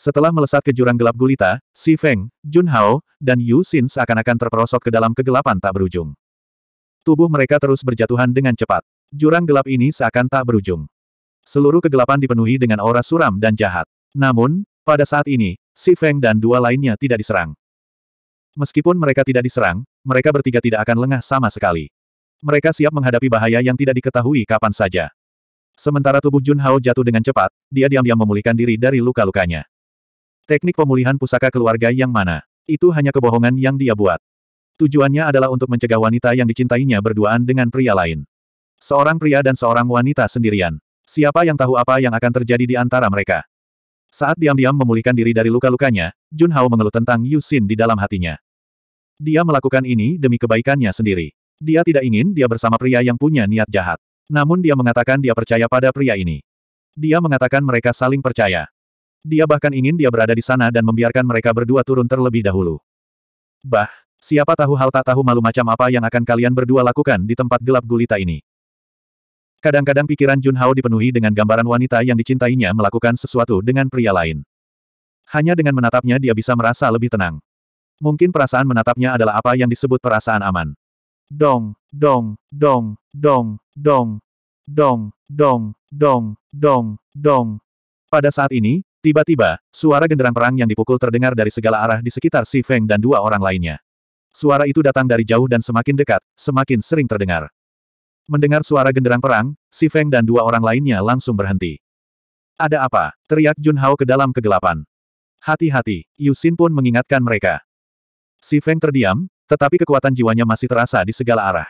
Setelah melesat ke jurang gelap gulita, Si Feng, Jun Hao, dan Yu Xin seakan-akan terperosok ke dalam kegelapan tak berujung. Tubuh mereka terus berjatuhan dengan cepat. Jurang gelap ini seakan tak berujung. Seluruh kegelapan dipenuhi dengan aura suram dan jahat. Namun, pada saat ini, Si Feng dan dua lainnya tidak diserang. Meskipun mereka tidak diserang, mereka bertiga tidak akan lengah sama sekali. Mereka siap menghadapi bahaya yang tidak diketahui kapan saja. Sementara tubuh Jun Hao jatuh dengan cepat, dia diam-diam memulihkan diri dari luka-lukanya. Teknik pemulihan pusaka keluarga yang mana? Itu hanya kebohongan yang dia buat. Tujuannya adalah untuk mencegah wanita yang dicintainya berduaan dengan pria lain. Seorang pria dan seorang wanita sendirian. Siapa yang tahu apa yang akan terjadi di antara mereka? Saat diam-diam memulihkan diri dari luka-lukanya, Jun Hao mengeluh tentang Yu Xin di dalam hatinya. Dia melakukan ini demi kebaikannya sendiri. Dia tidak ingin dia bersama pria yang punya niat jahat. Namun dia mengatakan dia percaya pada pria ini. Dia mengatakan mereka saling percaya. Dia bahkan ingin dia berada di sana dan membiarkan mereka berdua turun terlebih dahulu. Bah, siapa tahu hal tak tahu malu macam apa yang akan kalian berdua lakukan di tempat gelap gulita ini. Kadang-kadang pikiran Jun Hao dipenuhi dengan gambaran wanita yang dicintainya melakukan sesuatu dengan pria lain. Hanya dengan menatapnya dia bisa merasa lebih tenang. Mungkin perasaan menatapnya adalah apa yang disebut perasaan aman. Dong, dong, dong, dong, dong, dong, dong, dong, dong, dong. Pada saat ini, Tiba-tiba, suara genderang perang yang dipukul terdengar dari segala arah di sekitar Si Feng dan dua orang lainnya. Suara itu datang dari jauh dan semakin dekat, semakin sering terdengar. Mendengar suara genderang perang, Si Feng dan dua orang lainnya langsung berhenti. Ada apa? Teriak Jun Hao ke dalam kegelapan. Hati-hati, Yusin pun mengingatkan mereka. Si Feng terdiam, tetapi kekuatan jiwanya masih terasa di segala arah.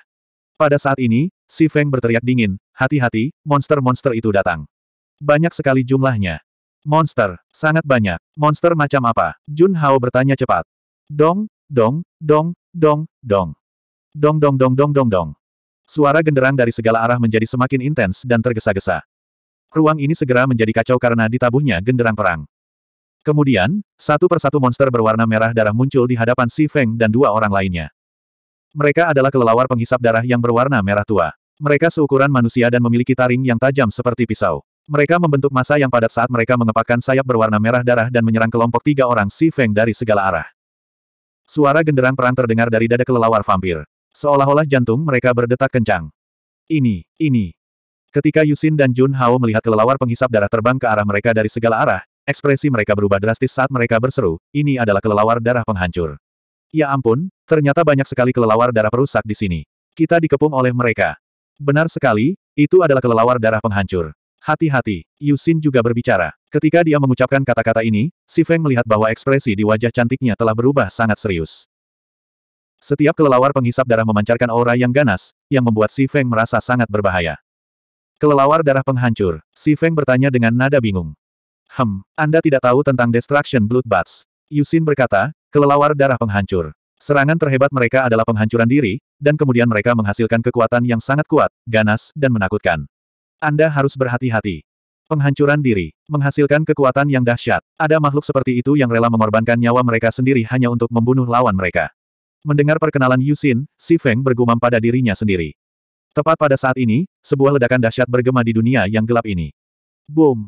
Pada saat ini, Si Feng berteriak dingin, hati-hati, monster-monster itu datang. Banyak sekali jumlahnya, Monster, sangat banyak. Monster macam apa? Jun Hao bertanya cepat. Dong, dong, dong, dong, dong. Dong dong dong dong dong dong. Suara genderang dari segala arah menjadi semakin intens dan tergesa-gesa. Ruang ini segera menjadi kacau karena ditabuhnya genderang perang. Kemudian, satu persatu monster berwarna merah darah muncul di hadapan Si Feng dan dua orang lainnya. Mereka adalah kelelawar penghisap darah yang berwarna merah tua. Mereka seukuran manusia dan memiliki taring yang tajam seperti pisau. Mereka membentuk masa yang padat saat mereka mengepakkan sayap berwarna merah darah dan menyerang kelompok tiga orang Si Feng dari segala arah. Suara genderang perang terdengar dari dada kelelawar vampir. Seolah-olah jantung mereka berdetak kencang. Ini, ini. Ketika Yusin dan Jun Hao melihat kelelawar penghisap darah terbang ke arah mereka dari segala arah, ekspresi mereka berubah drastis saat mereka berseru, ini adalah kelelawar darah penghancur. Ya ampun, ternyata banyak sekali kelelawar darah perusak di sini. Kita dikepung oleh mereka. Benar sekali, itu adalah kelelawar darah penghancur. Hati-hati, Yusin juga berbicara. Ketika dia mengucapkan kata-kata ini, Si Feng melihat bahwa ekspresi di wajah cantiknya telah berubah sangat serius. Setiap kelelawar penghisap darah memancarkan aura yang ganas, yang membuat Si Feng merasa sangat berbahaya. Kelelawar darah penghancur, Si Feng bertanya dengan nada bingung. Hem, Anda tidak tahu tentang Destruction Bloodbats. Yusin berkata, kelelawar darah penghancur. Serangan terhebat mereka adalah penghancuran diri, dan kemudian mereka menghasilkan kekuatan yang sangat kuat, ganas, dan menakutkan. Anda harus berhati-hati. Penghancuran diri, menghasilkan kekuatan yang dahsyat. Ada makhluk seperti itu yang rela mengorbankan nyawa mereka sendiri hanya untuk membunuh lawan mereka. Mendengar perkenalan Yusin, Si Feng bergumam pada dirinya sendiri. Tepat pada saat ini, sebuah ledakan dahsyat bergema di dunia yang gelap ini. Boom!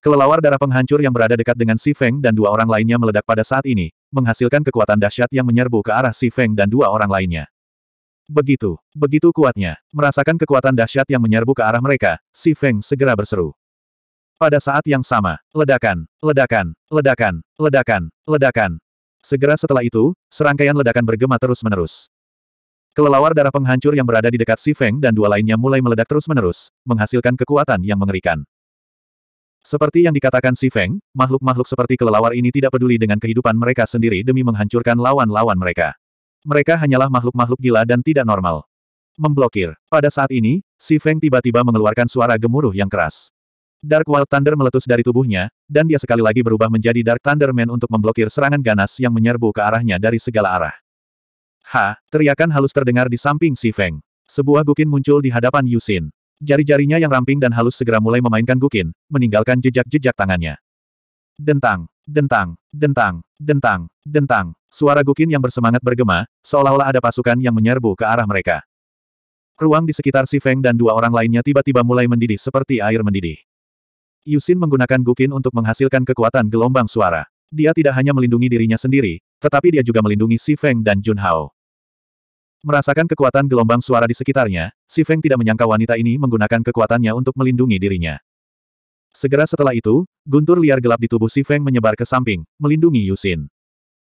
Kelelawar darah penghancur yang berada dekat dengan Si Feng dan dua orang lainnya meledak pada saat ini, menghasilkan kekuatan dahsyat yang menyerbu ke arah Si Feng dan dua orang lainnya. Begitu, begitu kuatnya, merasakan kekuatan dahsyat yang menyerbu ke arah mereka, Si Feng segera berseru. Pada saat yang sama, ledakan, ledakan, ledakan, ledakan, ledakan. Segera setelah itu, serangkaian ledakan bergema terus-menerus. Kelelawar darah penghancur yang berada di dekat Si Feng dan dua lainnya mulai meledak terus-menerus, menghasilkan kekuatan yang mengerikan. Seperti yang dikatakan Si Feng, makhluk-makhluk seperti kelelawar ini tidak peduli dengan kehidupan mereka sendiri demi menghancurkan lawan-lawan mereka. Mereka hanyalah makhluk-makhluk gila dan tidak normal. Memblokir. Pada saat ini, si Feng tiba-tiba mengeluarkan suara gemuruh yang keras. Dark Wild Thunder meletus dari tubuhnya, dan dia sekali lagi berubah menjadi Dark Thunder Man untuk memblokir serangan ganas yang menyerbu ke arahnya dari segala arah. Ha, teriakan halus terdengar di samping Si Feng. Sebuah gukin muncul di hadapan Yusin. Jari-jarinya yang ramping dan halus segera mulai memainkan gukin, meninggalkan jejak-jejak tangannya. Dentang, dentang, dentang, dentang, dentang. Suara Gukin yang bersemangat bergema, seolah-olah ada pasukan yang menyerbu ke arah mereka. Ruang di sekitar Si Feng dan dua orang lainnya tiba-tiba mulai mendidih seperti air mendidih. Yusin menggunakan Gukin untuk menghasilkan kekuatan gelombang suara. Dia tidak hanya melindungi dirinya sendiri, tetapi dia juga melindungi Si Feng dan Jun Hao. Merasakan kekuatan gelombang suara di sekitarnya, Si Feng tidak menyangka wanita ini menggunakan kekuatannya untuk melindungi dirinya. Segera setelah itu, guntur liar gelap di tubuh Si Feng menyebar ke samping, melindungi Yusin.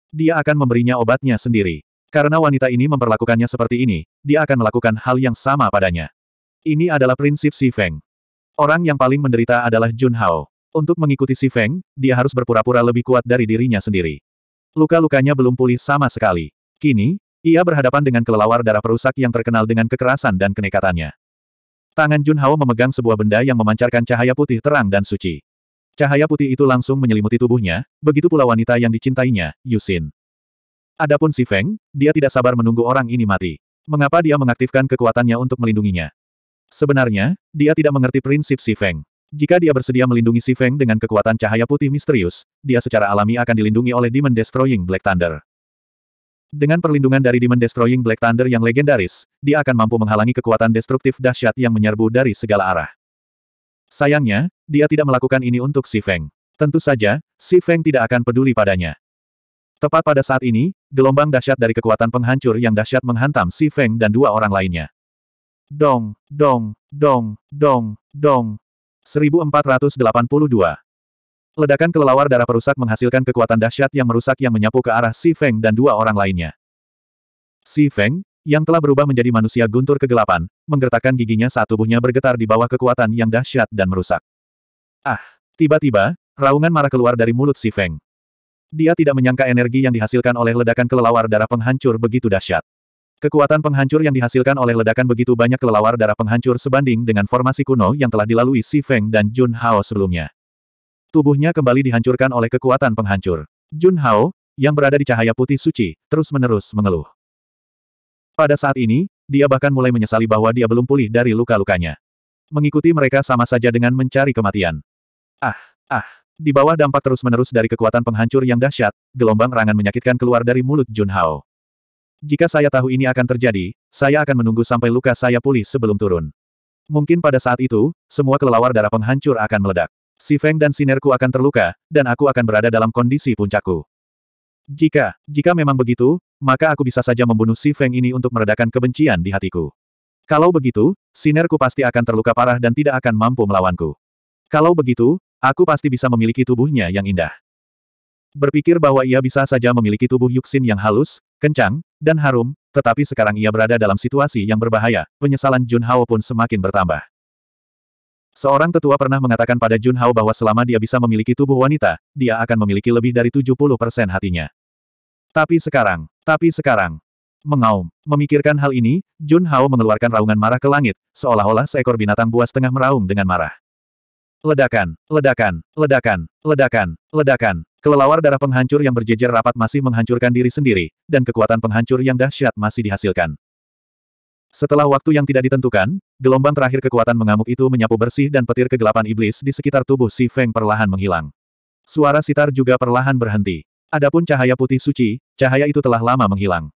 Dia akan memberinya obatnya sendiri. Karena wanita ini memperlakukannya seperti ini, dia akan melakukan hal yang sama padanya. Ini adalah prinsip Si Feng. Orang yang paling menderita adalah Jun Hao. Untuk mengikuti Si Feng, dia harus berpura-pura lebih kuat dari dirinya sendiri. Luka-lukanya belum pulih sama sekali. Kini, ia berhadapan dengan kelelawar darah perusak yang terkenal dengan kekerasan dan kenekatannya. Tangan Jun Hao memegang sebuah benda yang memancarkan cahaya putih terang dan suci. Cahaya putih itu langsung menyelimuti tubuhnya, begitu pula wanita yang dicintainya, Yusin. Adapun si Feng, dia tidak sabar menunggu orang ini mati. Mengapa dia mengaktifkan kekuatannya untuk melindunginya? Sebenarnya, dia tidak mengerti prinsip si Feng. Jika dia bersedia melindungi si Feng dengan kekuatan cahaya putih misterius, dia secara alami akan dilindungi oleh Demon Destroying Black Thunder. Dengan perlindungan dari Demon Destroying Black Thunder yang legendaris, dia akan mampu menghalangi kekuatan destruktif dahsyat yang menyerbu dari segala arah. Sayangnya, dia tidak melakukan ini untuk Si Feng. Tentu saja, Si Feng tidak akan peduli padanya. Tepat pada saat ini, gelombang dahsyat dari kekuatan penghancur yang dahsyat menghantam Si Feng dan dua orang lainnya. Dong, dong, dong, dong, dong. 1482. Ledakan kelelawar darah perusak menghasilkan kekuatan dahsyat yang merusak yang menyapu ke arah Si Feng dan dua orang lainnya. Si Feng, yang telah berubah menjadi manusia guntur kegelapan, menggertakkan giginya saat tubuhnya bergetar di bawah kekuatan yang dahsyat dan merusak. Ah! Tiba-tiba, raungan marah keluar dari mulut Si Feng. Dia tidak menyangka energi yang dihasilkan oleh ledakan kelelawar darah penghancur begitu dahsyat. Kekuatan penghancur yang dihasilkan oleh ledakan begitu banyak kelelawar darah penghancur sebanding dengan formasi kuno yang telah dilalui Si Feng dan Jun Hao sebelumnya. Tubuhnya kembali dihancurkan oleh kekuatan penghancur. Jun Hao, yang berada di cahaya putih suci, terus-menerus mengeluh. Pada saat ini, dia bahkan mulai menyesali bahwa dia belum pulih dari luka-lukanya. Mengikuti mereka sama saja dengan mencari kematian. Ah, ah. Di bawah dampak terus-menerus dari kekuatan penghancur yang dahsyat, gelombang rangan menyakitkan keluar dari mulut Jun Hao. Jika saya tahu ini akan terjadi, saya akan menunggu sampai luka saya pulih sebelum turun. Mungkin pada saat itu, semua kelelawar darah penghancur akan meledak. Si Feng dan sinerku akan terluka, dan aku akan berada dalam kondisi puncakku. Jika, jika memang begitu, maka aku bisa saja membunuh si Feng ini untuk meredakan kebencian di hatiku. Kalau begitu, sinerku pasti akan terluka parah dan tidak akan mampu melawanku. Kalau begitu, aku pasti bisa memiliki tubuhnya yang indah. Berpikir bahwa ia bisa saja memiliki tubuh Yuxin yang halus, kencang, dan harum, tetapi sekarang ia berada dalam situasi yang berbahaya, penyesalan Jun Hao pun semakin bertambah. Seorang tetua pernah mengatakan pada Jun Hao bahwa selama dia bisa memiliki tubuh wanita, dia akan memiliki lebih dari 70 persen hatinya. Tapi sekarang, tapi sekarang, mengaum. Memikirkan hal ini, Jun Hao mengeluarkan raungan marah ke langit, seolah-olah seekor binatang buas tengah meraung dengan marah. Ledakan, ledakan, ledakan, ledakan, ledakan. Kelelawar darah penghancur yang berjejer rapat masih menghancurkan diri sendiri, dan kekuatan penghancur yang dahsyat masih dihasilkan. Setelah waktu yang tidak ditentukan, gelombang terakhir kekuatan mengamuk itu menyapu bersih dan petir kegelapan iblis di sekitar tubuh Si Feng perlahan menghilang. Suara sitar juga perlahan berhenti. Adapun cahaya putih suci, cahaya itu telah lama menghilang.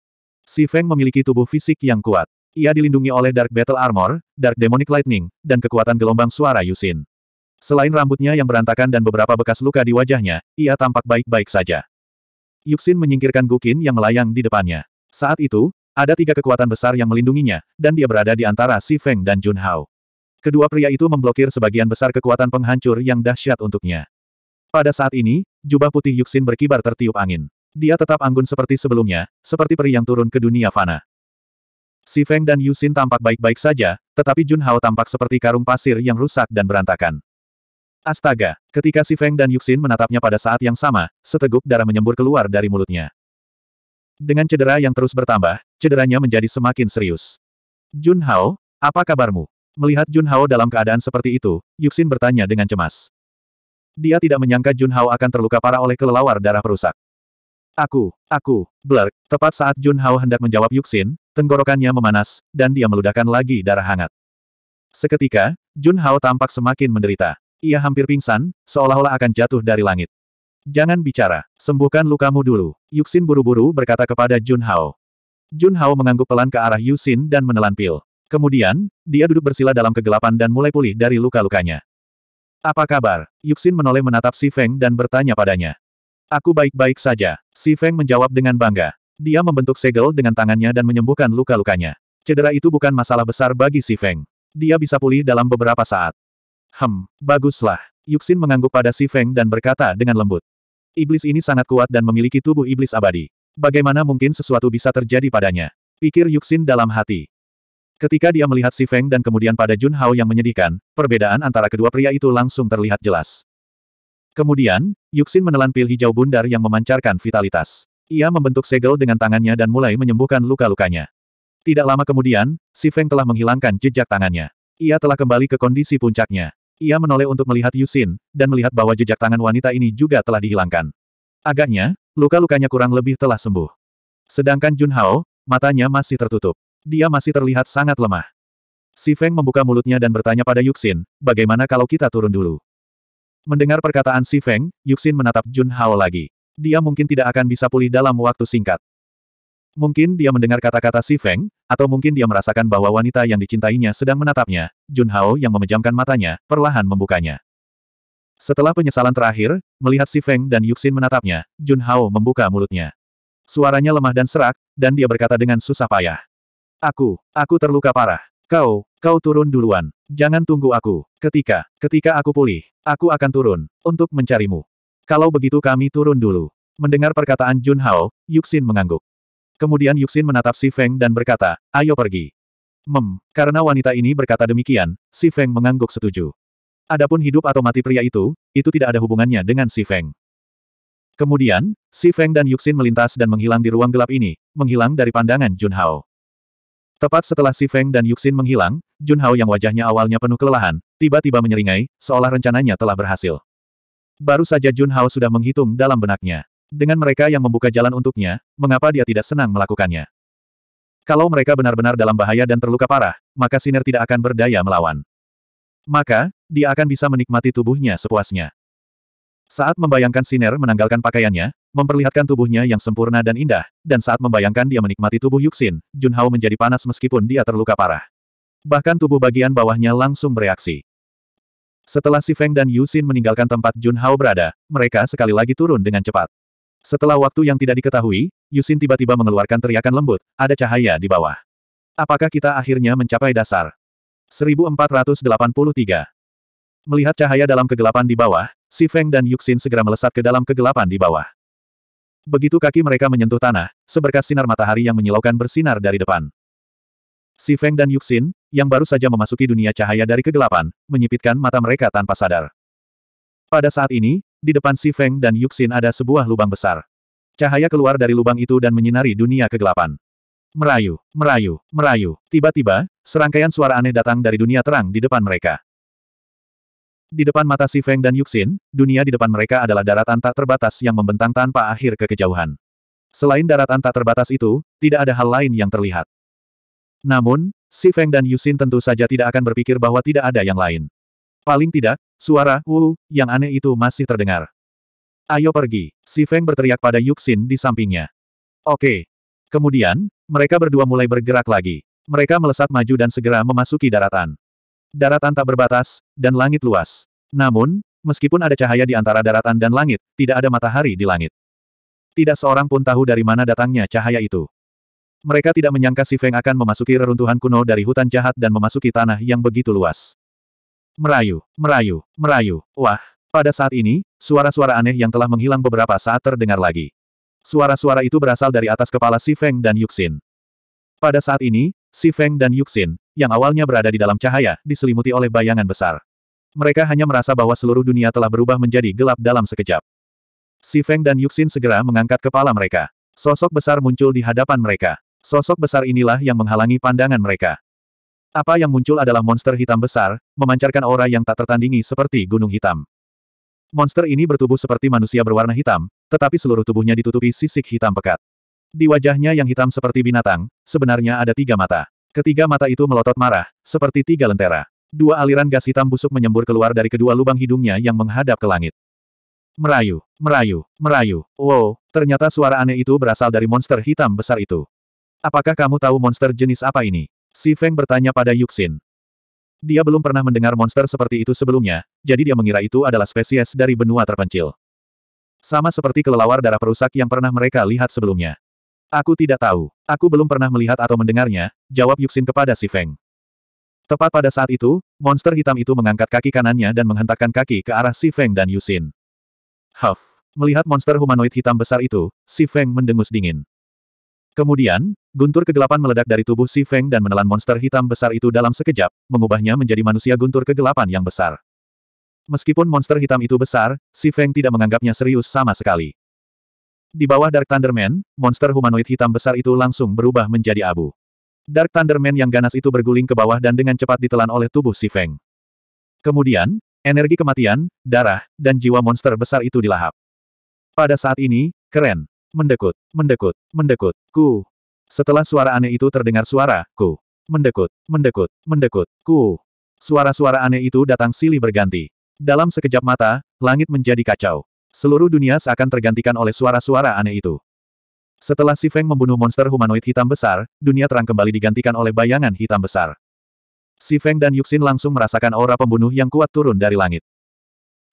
Si Feng memiliki tubuh fisik yang kuat. Ia dilindungi oleh Dark Battle Armor, Dark Demonic Lightning, dan kekuatan gelombang suara Yusin. Selain rambutnya yang berantakan dan beberapa bekas luka di wajahnya, ia tampak baik-baik saja. Yuxin menyingkirkan Gukin yang melayang di depannya. Saat itu, ada tiga kekuatan besar yang melindunginya, dan dia berada di antara Si Feng dan Jun Hao. Kedua pria itu memblokir sebagian besar kekuatan penghancur yang dahsyat untuknya. Pada saat ini, jubah putih Yuxin berkibar tertiup angin. Dia tetap anggun seperti sebelumnya, seperti peri yang turun ke dunia fana. Si Feng dan Yuxin tampak baik-baik saja, tetapi Jun Hao tampak seperti karung pasir yang rusak dan berantakan. Astaga, ketika Si Feng dan Yuxin menatapnya pada saat yang sama, seteguk darah menyembur keluar dari mulutnya. Dengan cedera yang terus bertambah, cederanya menjadi semakin serius. Jun Hao, apa kabarmu? Melihat Jun Hao dalam keadaan seperti itu, Yuxin bertanya dengan cemas. Dia tidak menyangka Jun Hao akan terluka parah oleh kelelawar darah perusak. Aku, aku, Blerk, tepat saat Jun Hao hendak menjawab Yuxin, tenggorokannya memanas, dan dia meludahkan lagi darah hangat. Seketika, Jun Hao tampak semakin menderita. Ia hampir pingsan, seolah-olah akan jatuh dari langit. Jangan bicara, sembuhkan lukamu dulu, Yuxin buru-buru berkata kepada Jun Hao. Jun Hao mengangguk pelan ke arah Yuxin dan menelan pil. Kemudian, dia duduk bersila dalam kegelapan dan mulai pulih dari luka-lukanya. Apa kabar? Yuxin menoleh menatap Si Feng dan bertanya padanya. Aku baik-baik saja. Si Feng menjawab dengan bangga. Dia membentuk segel dengan tangannya dan menyembuhkan luka-lukanya. Cedera itu bukan masalah besar bagi Si Feng. Dia bisa pulih dalam beberapa saat. Hem, baguslah. Yuxin mengangguk pada Si Feng dan berkata dengan lembut. Iblis ini sangat kuat dan memiliki tubuh iblis abadi. Bagaimana mungkin sesuatu bisa terjadi padanya? Pikir Yuxin dalam hati. Ketika dia melihat Si Feng dan kemudian pada Jun Hao yang menyedihkan, perbedaan antara kedua pria itu langsung terlihat jelas. Kemudian, Yuxin menelan pil hijau bundar yang memancarkan vitalitas. Ia membentuk segel dengan tangannya dan mulai menyembuhkan luka-lukanya. Tidak lama kemudian, Si Feng telah menghilangkan jejak tangannya. Ia telah kembali ke kondisi puncaknya. Ia menoleh untuk melihat Yusin, dan melihat bahwa jejak tangan wanita ini juga telah dihilangkan. Agaknya, luka-lukanya kurang lebih telah sembuh. Sedangkan Jun Hao, matanya masih tertutup. Dia masih terlihat sangat lemah. Si Feng membuka mulutnya dan bertanya pada Yuxin, bagaimana kalau kita turun dulu? Mendengar perkataan Si Feng, Yuxin menatap Jun Hao lagi. Dia mungkin tidak akan bisa pulih dalam waktu singkat. Mungkin dia mendengar kata-kata Si Feng, atau mungkin dia merasakan bahwa wanita yang dicintainya sedang menatapnya. Jun Hao yang memejamkan matanya, perlahan membukanya. Setelah penyesalan terakhir, melihat Si Feng dan Yuxin menatapnya, Jun Hao membuka mulutnya. Suaranya lemah dan serak, dan dia berkata dengan susah payah. Aku, aku terluka parah. Kau, kau turun duluan. Jangan tunggu aku. Ketika, ketika aku pulih, aku akan turun, untuk mencarimu. Kalau begitu kami turun dulu. Mendengar perkataan Jun Hao, Yuxin mengangguk. Kemudian Yuxin menatap Si Feng dan berkata, ayo pergi. Mem, karena wanita ini berkata demikian, Si Feng mengangguk setuju. Adapun hidup atau mati pria itu, itu tidak ada hubungannya dengan Si Feng. Kemudian, Si Feng dan Yuxin melintas dan menghilang di ruang gelap ini, menghilang dari pandangan Jun Hao. Tepat setelah Si Feng dan Yuxin menghilang, Jun Hao yang wajahnya awalnya penuh kelelahan, tiba-tiba menyeringai, seolah rencananya telah berhasil. Baru saja Jun Hao sudah menghitung dalam benaknya. Dengan mereka yang membuka jalan untuknya, mengapa dia tidak senang melakukannya? Kalau mereka benar-benar dalam bahaya dan terluka parah, maka Siner tidak akan berdaya melawan. Maka, dia akan bisa menikmati tubuhnya sepuasnya. Saat membayangkan Siner menanggalkan pakaiannya, memperlihatkan tubuhnya yang sempurna dan indah, dan saat membayangkan dia menikmati tubuh Yuxin, Junhao menjadi panas meskipun dia terluka parah. Bahkan tubuh bagian bawahnya langsung bereaksi. Setelah Si Feng dan Yuxin meninggalkan tempat Junhao berada, mereka sekali lagi turun dengan cepat. Setelah waktu yang tidak diketahui, Yusin tiba-tiba mengeluarkan teriakan lembut, ada cahaya di bawah. Apakah kita akhirnya mencapai dasar? 1483 Melihat cahaya dalam kegelapan di bawah, Si Feng dan Yuxin segera melesat ke dalam kegelapan di bawah. Begitu kaki mereka menyentuh tanah, seberkas sinar matahari yang menyilaukan bersinar dari depan. Si Feng dan Yuxin, yang baru saja memasuki dunia cahaya dari kegelapan, menyipitkan mata mereka tanpa sadar. Pada saat ini, di depan Si Feng dan Yuxin ada sebuah lubang besar. Cahaya keluar dari lubang itu dan menyinari dunia kegelapan. Merayu, merayu, merayu. Tiba-tiba, serangkaian suara aneh datang dari dunia terang di depan mereka. Di depan mata Si Feng dan Yuxin, dunia di depan mereka adalah daratan tak terbatas yang membentang tanpa akhir ke kejauhan. Selain daratan tak terbatas itu, tidak ada hal lain yang terlihat. Namun, Si Feng dan Yuxin tentu saja tidak akan berpikir bahwa tidak ada yang lain. Paling tidak, suara "wu" yang aneh itu masih terdengar. Ayo pergi, si Feng berteriak pada Yuxin di sampingnya. Oke. Kemudian, mereka berdua mulai bergerak lagi. Mereka melesat maju dan segera memasuki daratan. Daratan tak berbatas, dan langit luas. Namun, meskipun ada cahaya di antara daratan dan langit, tidak ada matahari di langit. Tidak seorang pun tahu dari mana datangnya cahaya itu. Mereka tidak menyangka si Feng akan memasuki reruntuhan kuno dari hutan jahat dan memasuki tanah yang begitu luas. Merayu, merayu, merayu, wah. Pada saat ini, suara-suara aneh yang telah menghilang beberapa saat terdengar lagi. Suara-suara itu berasal dari atas kepala Si Feng dan Yuxin. Pada saat ini, Si Feng dan Yuxin, yang awalnya berada di dalam cahaya, diselimuti oleh bayangan besar. Mereka hanya merasa bahwa seluruh dunia telah berubah menjadi gelap dalam sekejap. Si Feng dan Yuxin segera mengangkat kepala mereka. Sosok besar muncul di hadapan mereka. Sosok besar inilah yang menghalangi pandangan mereka. Apa yang muncul adalah monster hitam besar, memancarkan aura yang tak tertandingi seperti gunung hitam. Monster ini bertubuh seperti manusia berwarna hitam, tetapi seluruh tubuhnya ditutupi sisik hitam pekat. Di wajahnya yang hitam seperti binatang, sebenarnya ada tiga mata. Ketiga mata itu melotot marah, seperti tiga lentera. Dua aliran gas hitam busuk menyembur keluar dari kedua lubang hidungnya yang menghadap ke langit. Merayu, merayu, merayu. Wow, ternyata suara aneh itu berasal dari monster hitam besar itu. Apakah kamu tahu monster jenis apa ini? Si Feng bertanya pada Yuxin. Dia belum pernah mendengar monster seperti itu sebelumnya, jadi dia mengira itu adalah spesies dari benua terpencil. Sama seperti kelelawar darah perusak yang pernah mereka lihat sebelumnya. Aku tidak tahu. Aku belum pernah melihat atau mendengarnya, jawab Yuxin kepada Si Feng. Tepat pada saat itu, monster hitam itu mengangkat kaki kanannya dan menghentakkan kaki ke arah Si Feng dan Yuxin. Huff! Melihat monster humanoid hitam besar itu, Si Feng mendengus dingin. Kemudian, Guntur kegelapan meledak dari tubuh Si Feng dan menelan monster hitam besar itu dalam sekejap, mengubahnya menjadi manusia guntur kegelapan yang besar. Meskipun monster hitam itu besar, Si Feng tidak menganggapnya serius sama sekali. Di bawah Dark Thunderman, monster humanoid hitam besar itu langsung berubah menjadi abu. Dark Thunderman yang ganas itu berguling ke bawah dan dengan cepat ditelan oleh tubuh Si Feng. Kemudian, energi kematian, darah, dan jiwa monster besar itu dilahap. Pada saat ini, keren. Mendekut, mendekut, mendekut. Ku, setelah suara aneh itu terdengar suara, ku. Mendekut, mendekut, mendekut, ku. Suara-suara aneh itu datang silih berganti. Dalam sekejap mata, langit menjadi kacau. Seluruh dunia seakan tergantikan oleh suara-suara aneh itu. Setelah Si Feng membunuh monster humanoid hitam besar, dunia terang kembali digantikan oleh bayangan hitam besar. Si Feng dan Yuxin langsung merasakan aura pembunuh yang kuat turun dari langit.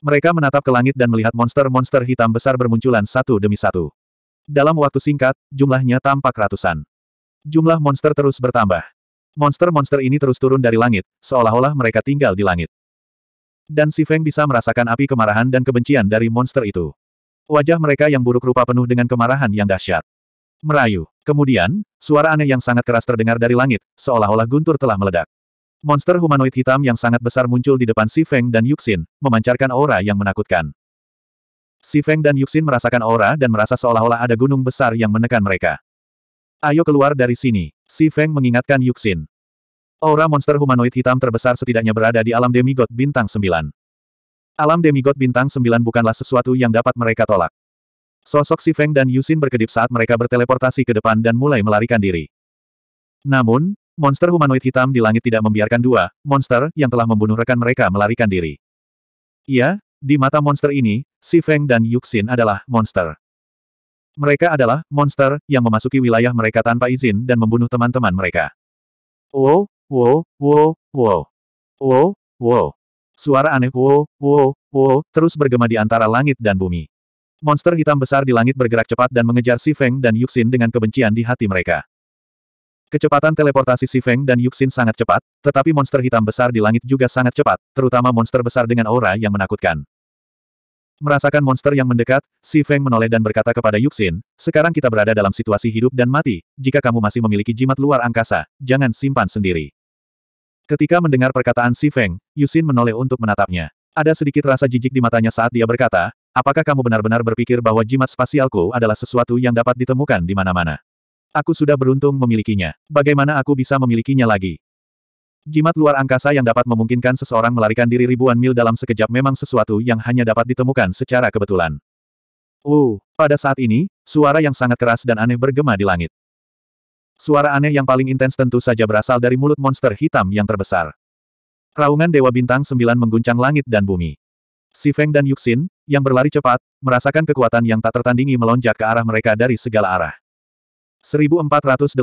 Mereka menatap ke langit dan melihat monster-monster hitam besar bermunculan satu demi satu. Dalam waktu singkat, jumlahnya tampak ratusan. Jumlah monster terus bertambah. Monster-monster ini terus turun dari langit, seolah-olah mereka tinggal di langit. Dan si Feng bisa merasakan api kemarahan dan kebencian dari monster itu. Wajah mereka yang buruk rupa penuh dengan kemarahan yang dahsyat. Merayu. Kemudian, suara aneh yang sangat keras terdengar dari langit, seolah-olah guntur telah meledak. Monster humanoid hitam yang sangat besar muncul di depan si Feng dan Yuxin, memancarkan aura yang menakutkan. Si Feng dan Yuxin merasakan aura dan merasa seolah-olah ada gunung besar yang menekan mereka. Ayo keluar dari sini, Si Feng mengingatkan Yuxin. Aura monster humanoid hitam terbesar setidaknya berada di alam demigod bintang sembilan. Alam demigod bintang sembilan bukanlah sesuatu yang dapat mereka tolak. Sosok Si Feng dan Yuxin berkedip saat mereka berteleportasi ke depan dan mulai melarikan diri. Namun, monster humanoid hitam di langit tidak membiarkan dua monster yang telah membunuh rekan mereka melarikan diri. Iya, di mata monster ini, Si Feng dan Yuxin adalah monster. Mereka adalah monster yang memasuki wilayah mereka tanpa izin dan membunuh teman-teman mereka. Wow, wow, wow, wow. Wow, wow. Suara aneh wow, wow, wow terus bergema di antara langit dan bumi. Monster hitam besar di langit bergerak cepat dan mengejar Si Feng dan Yuxin dengan kebencian di hati mereka. Kecepatan teleportasi Si Feng dan Yuxin sangat cepat, tetapi monster hitam besar di langit juga sangat cepat, terutama monster besar dengan aura yang menakutkan. Merasakan monster yang mendekat, Si Feng menoleh dan berkata kepada Yuxin, sekarang kita berada dalam situasi hidup dan mati, jika kamu masih memiliki jimat luar angkasa, jangan simpan sendiri. Ketika mendengar perkataan Si Feng, Yuxin menoleh untuk menatapnya. Ada sedikit rasa jijik di matanya saat dia berkata, apakah kamu benar-benar berpikir bahwa jimat spasialku adalah sesuatu yang dapat ditemukan di mana-mana? Aku sudah beruntung memilikinya. Bagaimana aku bisa memilikinya lagi? Jimat luar angkasa yang dapat memungkinkan seseorang melarikan diri ribuan mil dalam sekejap memang sesuatu yang hanya dapat ditemukan secara kebetulan. Uh, pada saat ini, suara yang sangat keras dan aneh bergema di langit. Suara aneh yang paling intens tentu saja berasal dari mulut monster hitam yang terbesar. Raungan Dewa Bintang Sembilan mengguncang langit dan bumi. Si Feng dan Yuxin, yang berlari cepat, merasakan kekuatan yang tak tertandingi melonjak ke arah mereka dari segala arah. 1484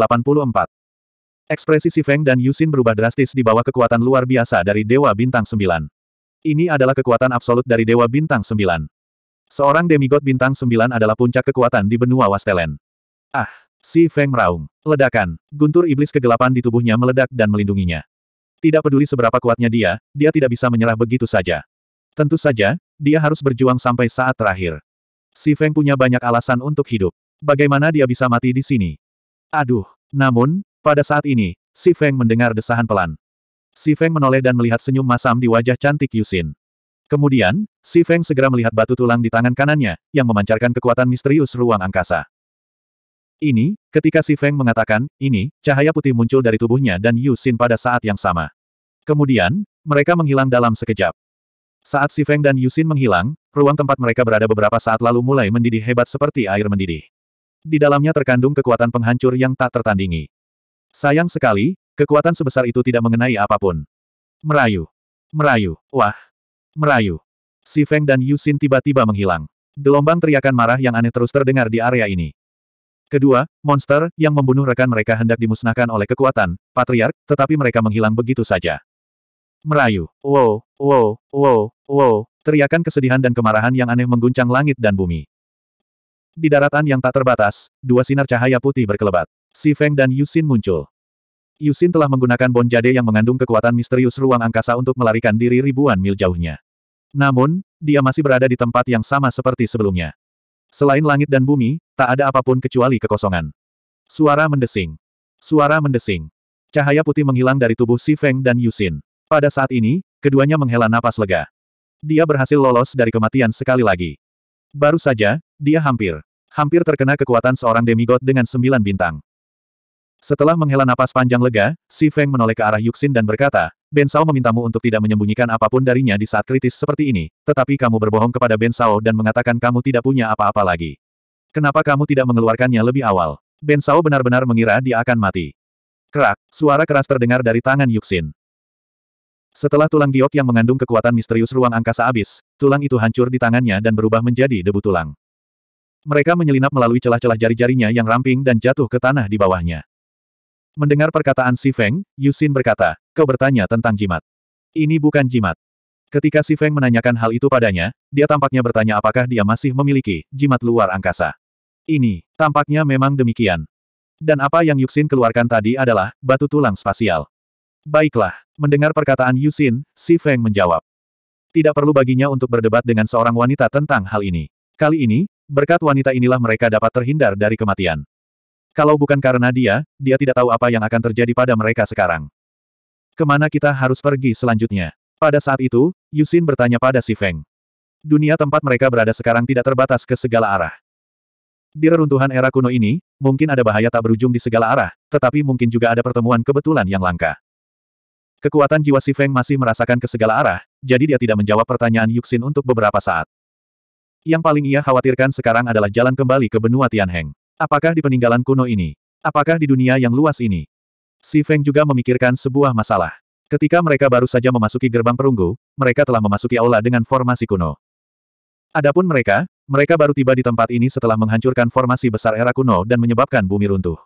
Ekspresi Si Feng dan Yusin berubah drastis di bawah kekuatan luar biasa dari Dewa Bintang Sembilan. Ini adalah kekuatan absolut dari Dewa Bintang Sembilan. Seorang demigod bintang Sembilan adalah puncak kekuatan di benua Wastelen. Ah, Si Feng meraung. Ledakan, guntur iblis kegelapan di tubuhnya meledak dan melindunginya. Tidak peduli seberapa kuatnya dia, dia tidak bisa menyerah begitu saja. Tentu saja, dia harus berjuang sampai saat terakhir. Si Feng punya banyak alasan untuk hidup. Bagaimana dia bisa mati di sini? Aduh, namun, pada saat ini, Si Feng mendengar desahan pelan. Si Feng menoleh dan melihat senyum masam di wajah cantik Yusin. Kemudian, Si Feng segera melihat batu tulang di tangan kanannya, yang memancarkan kekuatan misterius ruang angkasa. Ini, ketika Si Feng mengatakan, ini, cahaya putih muncul dari tubuhnya dan Yusin pada saat yang sama. Kemudian, mereka menghilang dalam sekejap. Saat Si Feng dan Yusin menghilang, ruang tempat mereka berada beberapa saat lalu mulai mendidih hebat seperti air mendidih. Di dalamnya terkandung kekuatan penghancur yang tak tertandingi. Sayang sekali, kekuatan sebesar itu tidak mengenai apapun. Merayu. Merayu. Wah. Merayu. Si Feng dan Yusin tiba-tiba menghilang. Gelombang teriakan marah yang aneh terus terdengar di area ini. Kedua, monster yang membunuh rekan mereka hendak dimusnahkan oleh kekuatan patriark, tetapi mereka menghilang begitu saja. Merayu. Wow, wow, wow, wow. Teriakan kesedihan dan kemarahan yang aneh mengguncang langit dan bumi. Di daratan yang tak terbatas, dua sinar cahaya putih berkelebat. Si Feng dan Yusin muncul. Yusin telah menggunakan bon jade yang mengandung kekuatan misterius ruang angkasa untuk melarikan diri ribuan mil jauhnya. Namun, dia masih berada di tempat yang sama seperti sebelumnya. Selain langit dan bumi, tak ada apapun kecuali kekosongan. Suara mendesing. Suara mendesing. Cahaya putih menghilang dari tubuh Si Feng dan Yusin. Pada saat ini, keduanya menghela napas lega. Dia berhasil lolos dari kematian sekali lagi. Baru saja, dia hampir. Hampir terkena kekuatan seorang demigod dengan sembilan bintang. Setelah menghela napas panjang lega, Si Feng menoleh ke arah Yuxin dan berkata, Ben Sao memintamu untuk tidak menyembunyikan apapun darinya di saat kritis seperti ini, tetapi kamu berbohong kepada Ben Sao dan mengatakan kamu tidak punya apa-apa lagi. Kenapa kamu tidak mengeluarkannya lebih awal? Ben Sao benar-benar mengira dia akan mati. Kerak, suara keras terdengar dari tangan Yuxin. Setelah tulang giok yang mengandung kekuatan misterius ruang angkasa abis, tulang itu hancur di tangannya dan berubah menjadi debu tulang. Mereka menyelinap melalui celah-celah jari-jarinya yang ramping dan jatuh ke tanah di bawahnya. Mendengar perkataan Si Feng, Yusin berkata, kau bertanya tentang jimat. Ini bukan jimat. Ketika Si Feng menanyakan hal itu padanya, dia tampaknya bertanya apakah dia masih memiliki jimat luar angkasa. Ini, tampaknya memang demikian. Dan apa yang Yuxin keluarkan tadi adalah batu tulang spasial. Baiklah, mendengar perkataan Yusin, Si Feng menjawab. Tidak perlu baginya untuk berdebat dengan seorang wanita tentang hal ini. Kali ini, berkat wanita inilah mereka dapat terhindar dari kematian. Kalau bukan karena dia, dia tidak tahu apa yang akan terjadi pada mereka sekarang. Kemana kita harus pergi selanjutnya? Pada saat itu, Yusin bertanya pada si Feng. Dunia tempat mereka berada sekarang tidak terbatas ke segala arah. Di reruntuhan era kuno ini, mungkin ada bahaya tak berujung di segala arah, tetapi mungkin juga ada pertemuan kebetulan yang langka. Kekuatan jiwa si Feng masih merasakan ke segala arah, jadi dia tidak menjawab pertanyaan Yuxin untuk beberapa saat. Yang paling ia khawatirkan sekarang adalah jalan kembali ke benua Tianheng. Apakah di peninggalan kuno ini? Apakah di dunia yang luas ini? Si Feng juga memikirkan sebuah masalah. Ketika mereka baru saja memasuki gerbang perunggu, mereka telah memasuki aula dengan formasi kuno. Adapun mereka, mereka baru tiba di tempat ini setelah menghancurkan formasi besar era kuno dan menyebabkan bumi runtuh.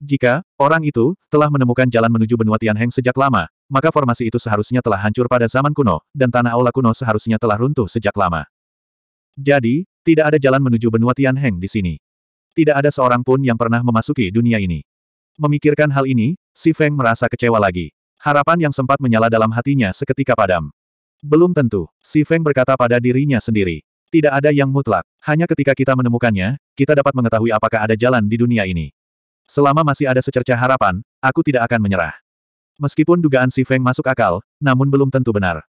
Jika orang itu telah menemukan jalan menuju benua Tianheng sejak lama, maka formasi itu seharusnya telah hancur pada zaman kuno, dan tanah aula kuno seharusnya telah runtuh sejak lama. Jadi, tidak ada jalan menuju benua Tianheng di sini. Tidak ada seorang pun yang pernah memasuki dunia ini. Memikirkan hal ini, Si Feng merasa kecewa lagi. Harapan yang sempat menyala dalam hatinya seketika padam. Belum tentu, Si Feng berkata pada dirinya sendiri. Tidak ada yang mutlak, hanya ketika kita menemukannya, kita dapat mengetahui apakah ada jalan di dunia ini. Selama masih ada secerca harapan, aku tidak akan menyerah. Meskipun dugaan Si Feng masuk akal, namun belum tentu benar.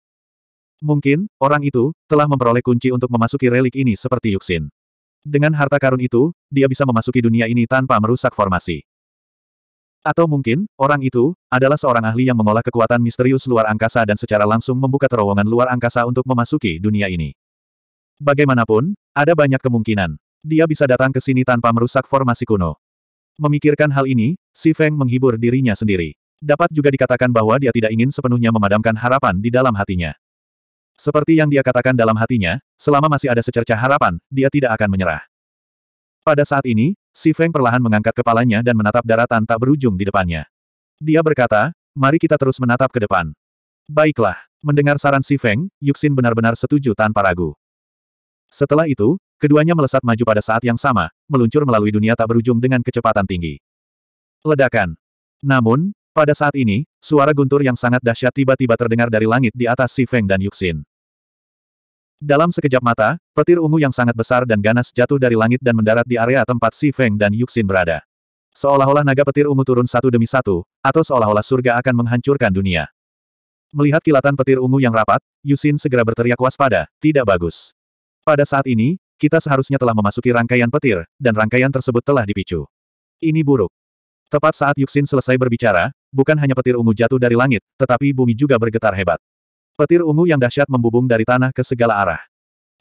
Mungkin, orang itu, telah memperoleh kunci untuk memasuki relik ini seperti Yuxin. Dengan harta karun itu, dia bisa memasuki dunia ini tanpa merusak formasi. Atau mungkin, orang itu, adalah seorang ahli yang mengolah kekuatan misterius luar angkasa dan secara langsung membuka terowongan luar angkasa untuk memasuki dunia ini. Bagaimanapun, ada banyak kemungkinan. Dia bisa datang ke sini tanpa merusak formasi kuno. Memikirkan hal ini, Si Feng menghibur dirinya sendiri. Dapat juga dikatakan bahwa dia tidak ingin sepenuhnya memadamkan harapan di dalam hatinya. Seperti yang dia katakan dalam hatinya, selama masih ada secerca harapan, dia tidak akan menyerah. Pada saat ini, Si Feng perlahan mengangkat kepalanya dan menatap daratan tak berujung di depannya. Dia berkata, mari kita terus menatap ke depan. Baiklah, mendengar saran Si Feng, Yuxin benar-benar setuju tanpa ragu. Setelah itu, keduanya melesat maju pada saat yang sama, meluncur melalui dunia tak berujung dengan kecepatan tinggi. Ledakan. Namun, pada saat ini, suara guntur yang sangat dahsyat tiba-tiba terdengar dari langit di atas Si Feng dan Yuxin. Dalam sekejap mata, petir ungu yang sangat besar dan ganas jatuh dari langit dan mendarat di area tempat Si Feng dan Yuxin berada. Seolah-olah naga petir ungu turun satu demi satu, atau seolah-olah surga akan menghancurkan dunia. Melihat kilatan petir ungu yang rapat, Yuxin segera berteriak waspada, tidak bagus. Pada saat ini, kita seharusnya telah memasuki rangkaian petir, dan rangkaian tersebut telah dipicu. Ini buruk. Tepat saat Yuxin selesai berbicara, bukan hanya petir ungu jatuh dari langit, tetapi bumi juga bergetar hebat. Petir ungu yang dahsyat membubung dari tanah ke segala arah.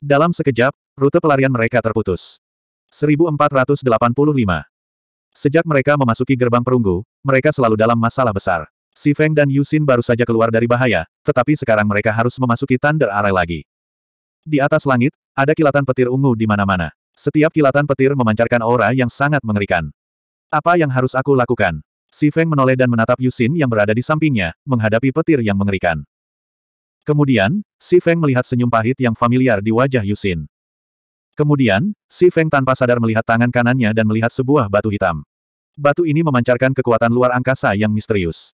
Dalam sekejap, rute pelarian mereka terputus. 1485 Sejak mereka memasuki gerbang perunggu, mereka selalu dalam masalah besar. Si Feng dan Yusin baru saja keluar dari bahaya, tetapi sekarang mereka harus memasuki Thunder Array lagi. Di atas langit, ada kilatan petir ungu di mana-mana. Setiap kilatan petir memancarkan aura yang sangat mengerikan. Apa yang harus aku lakukan? Si Feng menoleh dan menatap Yusin yang berada di sampingnya, menghadapi petir yang mengerikan. Kemudian, Si Feng melihat senyum pahit yang familiar di wajah Yusin. Kemudian, Si Feng tanpa sadar melihat tangan kanannya dan melihat sebuah batu hitam. Batu ini memancarkan kekuatan luar angkasa yang misterius.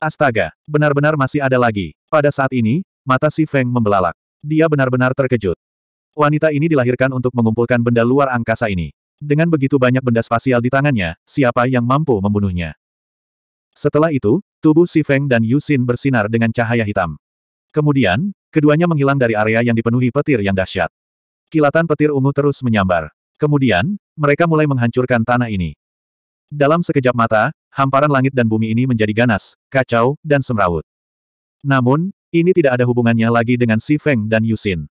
Astaga, benar-benar masih ada lagi. Pada saat ini, mata Si Feng membelalak. Dia benar-benar terkejut. Wanita ini dilahirkan untuk mengumpulkan benda luar angkasa ini. Dengan begitu banyak benda spasial di tangannya, siapa yang mampu membunuhnya? Setelah itu, tubuh Si Feng dan Yusin bersinar dengan cahaya hitam. Kemudian, keduanya menghilang dari area yang dipenuhi petir yang dahsyat. Kilatan petir ungu terus menyambar. Kemudian, mereka mulai menghancurkan tanah ini. Dalam sekejap mata, hamparan langit dan bumi ini menjadi ganas, kacau, dan semrawut. Namun, ini tidak ada hubungannya lagi dengan Si Feng dan Yusin.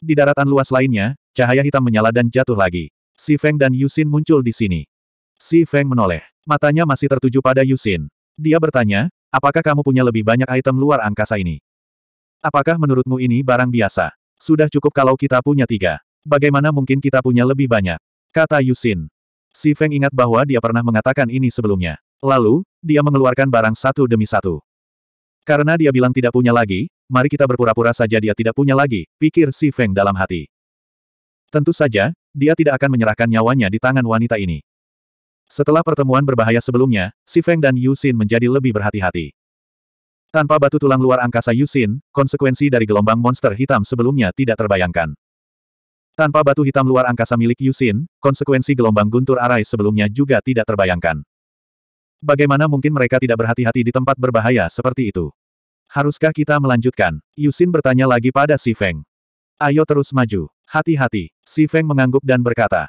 Di daratan luas lainnya, cahaya hitam menyala dan jatuh lagi. Si Feng dan Yusin muncul di sini. Si Feng menoleh. Matanya masih tertuju pada Yusin. Dia bertanya, Apakah kamu punya lebih banyak item luar angkasa ini? Apakah menurutmu ini barang biasa? Sudah cukup kalau kita punya tiga. Bagaimana mungkin kita punya lebih banyak? Kata Yusin. Si Feng ingat bahwa dia pernah mengatakan ini sebelumnya. Lalu, dia mengeluarkan barang satu demi satu. Karena dia bilang tidak punya lagi, mari kita berpura-pura saja dia tidak punya lagi, pikir si Feng dalam hati. Tentu saja, dia tidak akan menyerahkan nyawanya di tangan wanita ini. Setelah pertemuan berbahaya sebelumnya, Si Feng dan Yu Xin menjadi lebih berhati-hati. Tanpa batu tulang luar angkasa Yu Xin, konsekuensi dari gelombang monster hitam sebelumnya tidak terbayangkan. Tanpa batu hitam luar angkasa milik Yu Xin, konsekuensi gelombang guntur arai sebelumnya juga tidak terbayangkan. Bagaimana mungkin mereka tidak berhati-hati di tempat berbahaya seperti itu? Haruskah kita melanjutkan? Yu Xin bertanya lagi pada Si Feng. Ayo terus maju. Hati-hati. Si Feng mengangguk dan berkata.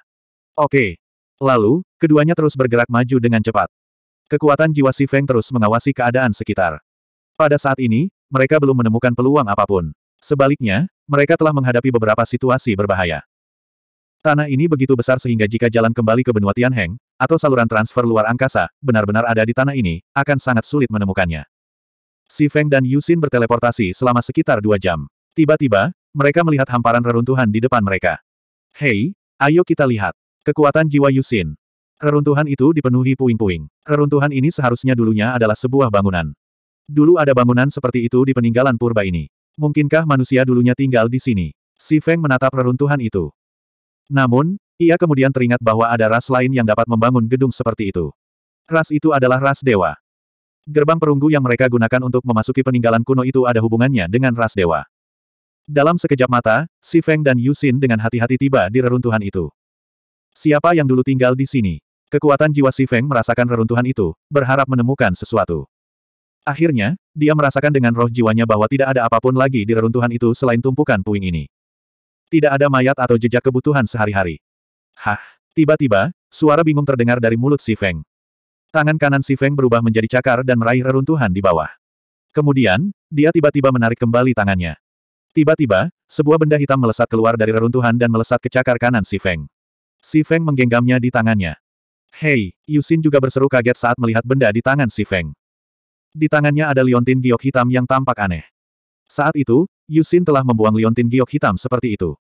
Oke, Lalu, keduanya terus bergerak maju dengan cepat. Kekuatan jiwa Si Feng terus mengawasi keadaan sekitar. Pada saat ini, mereka belum menemukan peluang apapun. Sebaliknya, mereka telah menghadapi beberapa situasi berbahaya. Tanah ini begitu besar sehingga jika jalan kembali ke benua Tianheng, atau saluran transfer luar angkasa, benar-benar ada di tanah ini, akan sangat sulit menemukannya. Si Feng dan Yusin berteleportasi selama sekitar dua jam. Tiba-tiba, mereka melihat hamparan reruntuhan di depan mereka. Hei, ayo kita lihat. Kekuatan jiwa Yusin. Reruntuhan itu dipenuhi puing-puing. Reruntuhan ini seharusnya dulunya adalah sebuah bangunan. Dulu ada bangunan seperti itu di peninggalan purba ini. Mungkinkah manusia dulunya tinggal di sini? Si Feng menatap reruntuhan itu. Namun, ia kemudian teringat bahwa ada ras lain yang dapat membangun gedung seperti itu. Ras itu adalah ras dewa. Gerbang perunggu yang mereka gunakan untuk memasuki peninggalan kuno itu ada hubungannya dengan ras dewa. Dalam sekejap mata, Si Feng dan Yusin dengan hati-hati tiba di reruntuhan itu. Siapa yang dulu tinggal di sini? Kekuatan jiwa Si Feng merasakan reruntuhan itu, berharap menemukan sesuatu. Akhirnya, dia merasakan dengan roh jiwanya bahwa tidak ada apapun lagi di reruntuhan itu selain tumpukan puing ini. Tidak ada mayat atau jejak kebutuhan sehari-hari. Hah? Tiba-tiba, suara bingung terdengar dari mulut Si Feng. Tangan kanan Si Feng berubah menjadi cakar dan meraih reruntuhan di bawah. Kemudian, dia tiba-tiba menarik kembali tangannya. Tiba-tiba, sebuah benda hitam melesat keluar dari reruntuhan dan melesat ke cakar kanan Si Feng. Si Feng menggenggamnya di tangannya. Hei, Yusin juga berseru kaget saat melihat benda di tangan Si Feng. Di tangannya ada liontin giok hitam yang tampak aneh. Saat itu, Yusin telah membuang liontin giok hitam seperti itu.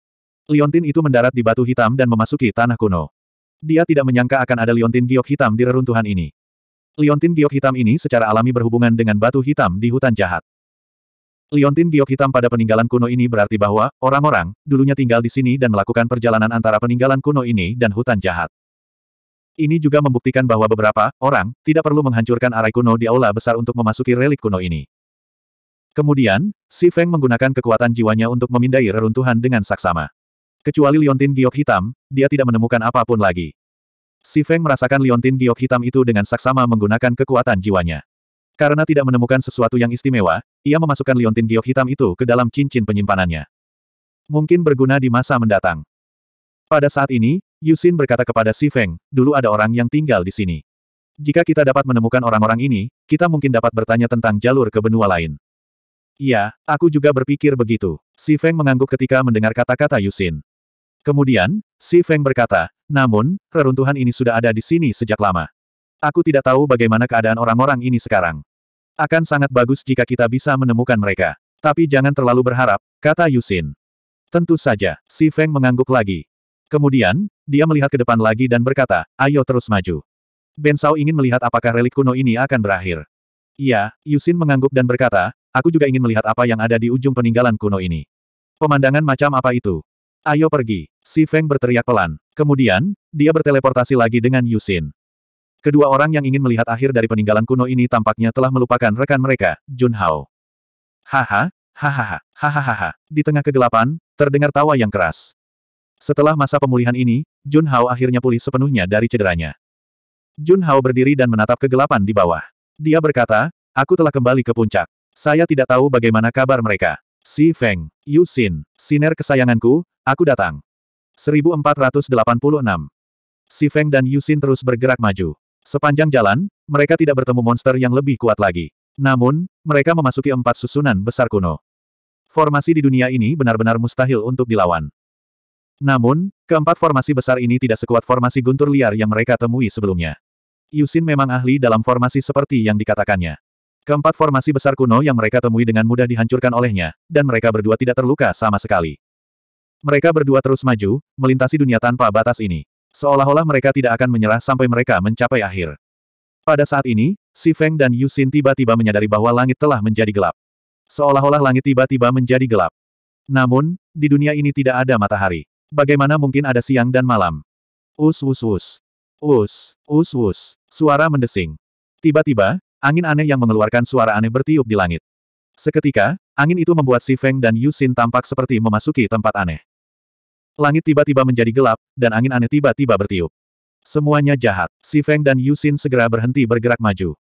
Liontin itu mendarat di batu hitam dan memasuki tanah kuno. Dia tidak menyangka akan ada liontin giok hitam di reruntuhan ini. Liontin giok hitam ini secara alami berhubungan dengan batu hitam di hutan jahat. Liontin giok hitam pada peninggalan kuno ini berarti bahwa, orang-orang, dulunya tinggal di sini dan melakukan perjalanan antara peninggalan kuno ini dan hutan jahat. Ini juga membuktikan bahwa beberapa orang tidak perlu menghancurkan arai kuno di aula besar untuk memasuki relik kuno ini. Kemudian, Si Feng menggunakan kekuatan jiwanya untuk memindai reruntuhan dengan saksama. Kecuali liontin giok hitam, dia tidak menemukan apapun lagi. Si Feng merasakan liontin giok hitam itu dengan saksama menggunakan kekuatan jiwanya. Karena tidak menemukan sesuatu yang istimewa, ia memasukkan liontin giok hitam itu ke dalam cincin penyimpanannya. Mungkin berguna di masa mendatang. Pada saat ini, Yusin berkata kepada Si Feng, dulu ada orang yang tinggal di sini. Jika kita dapat menemukan orang-orang ini, kita mungkin dapat bertanya tentang jalur ke benua lain. Iya, aku juga berpikir begitu. Si Feng mengangguk ketika mendengar kata-kata Yusin. Kemudian, Si Feng berkata, namun, reruntuhan ini sudah ada di sini sejak lama. Aku tidak tahu bagaimana keadaan orang-orang ini sekarang. Akan sangat bagus jika kita bisa menemukan mereka. Tapi jangan terlalu berharap, kata Yusin. Tentu saja, si Feng mengangguk lagi. Kemudian, dia melihat ke depan lagi dan berkata, ayo terus maju. Ben Sao ingin melihat apakah relik kuno ini akan berakhir. Iya, Yusin mengangguk dan berkata, aku juga ingin melihat apa yang ada di ujung peninggalan kuno ini. Pemandangan macam apa itu? Ayo pergi, si Feng berteriak pelan. Kemudian, dia berteleportasi lagi dengan Yusin. Kedua orang yang ingin melihat akhir dari peninggalan kuno ini tampaknya telah melupakan rekan mereka, Jun Hao. Haha, hahaha, hahaha. Di tengah kegelapan, terdengar tawa yang keras. Setelah masa pemulihan ini, Jun Hao akhirnya pulih sepenuhnya dari cederanya. Jun Hao berdiri dan menatap kegelapan di bawah. Dia berkata, aku telah kembali ke puncak. Saya tidak tahu bagaimana kabar mereka. Si Feng, Yu Xin, siner kesayanganku, aku datang. 1486. Si Feng dan Yu Xin terus bergerak maju. Sepanjang jalan, mereka tidak bertemu monster yang lebih kuat lagi. Namun, mereka memasuki empat susunan besar kuno. Formasi di dunia ini benar-benar mustahil untuk dilawan. Namun, keempat formasi besar ini tidak sekuat formasi guntur liar yang mereka temui sebelumnya. Yusin memang ahli dalam formasi seperti yang dikatakannya. Keempat formasi besar kuno yang mereka temui dengan mudah dihancurkan olehnya, dan mereka berdua tidak terluka sama sekali. Mereka berdua terus maju, melintasi dunia tanpa batas ini. Seolah-olah mereka tidak akan menyerah sampai mereka mencapai akhir. Pada saat ini, Si Feng dan Yu Xin tiba-tiba menyadari bahwa langit telah menjadi gelap. Seolah-olah langit tiba-tiba menjadi gelap. Namun, di dunia ini tidak ada matahari. Bagaimana mungkin ada siang dan malam? Us us us. Us, us us. Suara mendesing. Tiba-tiba, angin aneh yang mengeluarkan suara aneh bertiup di langit. Seketika, angin itu membuat Si Feng dan Yu Xin tampak seperti memasuki tempat aneh. Langit tiba-tiba menjadi gelap, dan angin aneh tiba-tiba bertiup. Semuanya jahat. Si Feng dan Yusin segera berhenti bergerak maju.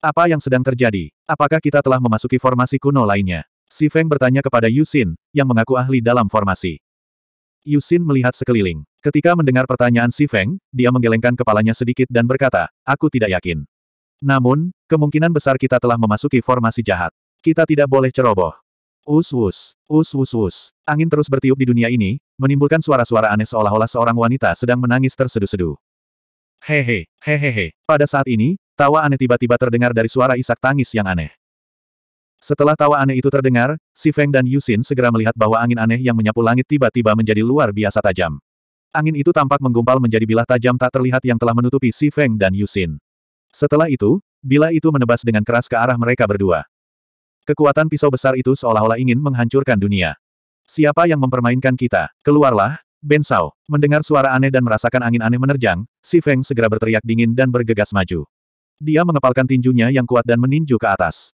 Apa yang sedang terjadi? Apakah kita telah memasuki formasi kuno lainnya? Si Feng bertanya kepada Yusin, yang mengaku ahli dalam formasi. Yusin melihat sekeliling. Ketika mendengar pertanyaan Si Feng, dia menggelengkan kepalanya sedikit dan berkata, aku tidak yakin. Namun, kemungkinan besar kita telah memasuki formasi jahat. Kita tidak boleh ceroboh. Us us, us us Angin terus bertiup di dunia ini, menimbulkan suara-suara aneh seolah-olah seorang wanita sedang menangis tersedu-sedu. Hehe, hehehe. Pada saat ini, tawa aneh tiba-tiba terdengar dari suara isak tangis yang aneh. Setelah tawa aneh itu terdengar, Si Feng dan Yusin segera melihat bahwa angin aneh yang menyapu langit tiba-tiba menjadi luar biasa tajam. Angin itu tampak menggumpal menjadi bilah tajam tak terlihat yang telah menutupi Si Feng dan Yusin. Setelah itu, bilah itu menebas dengan keras ke arah mereka berdua. Kekuatan pisau besar itu seolah-olah ingin menghancurkan dunia. Siapa yang mempermainkan kita? Keluarlah, Ben Shao. Mendengar suara aneh dan merasakan angin aneh menerjang, Si Feng segera berteriak dingin dan bergegas maju. Dia mengepalkan tinjunya yang kuat dan meninju ke atas.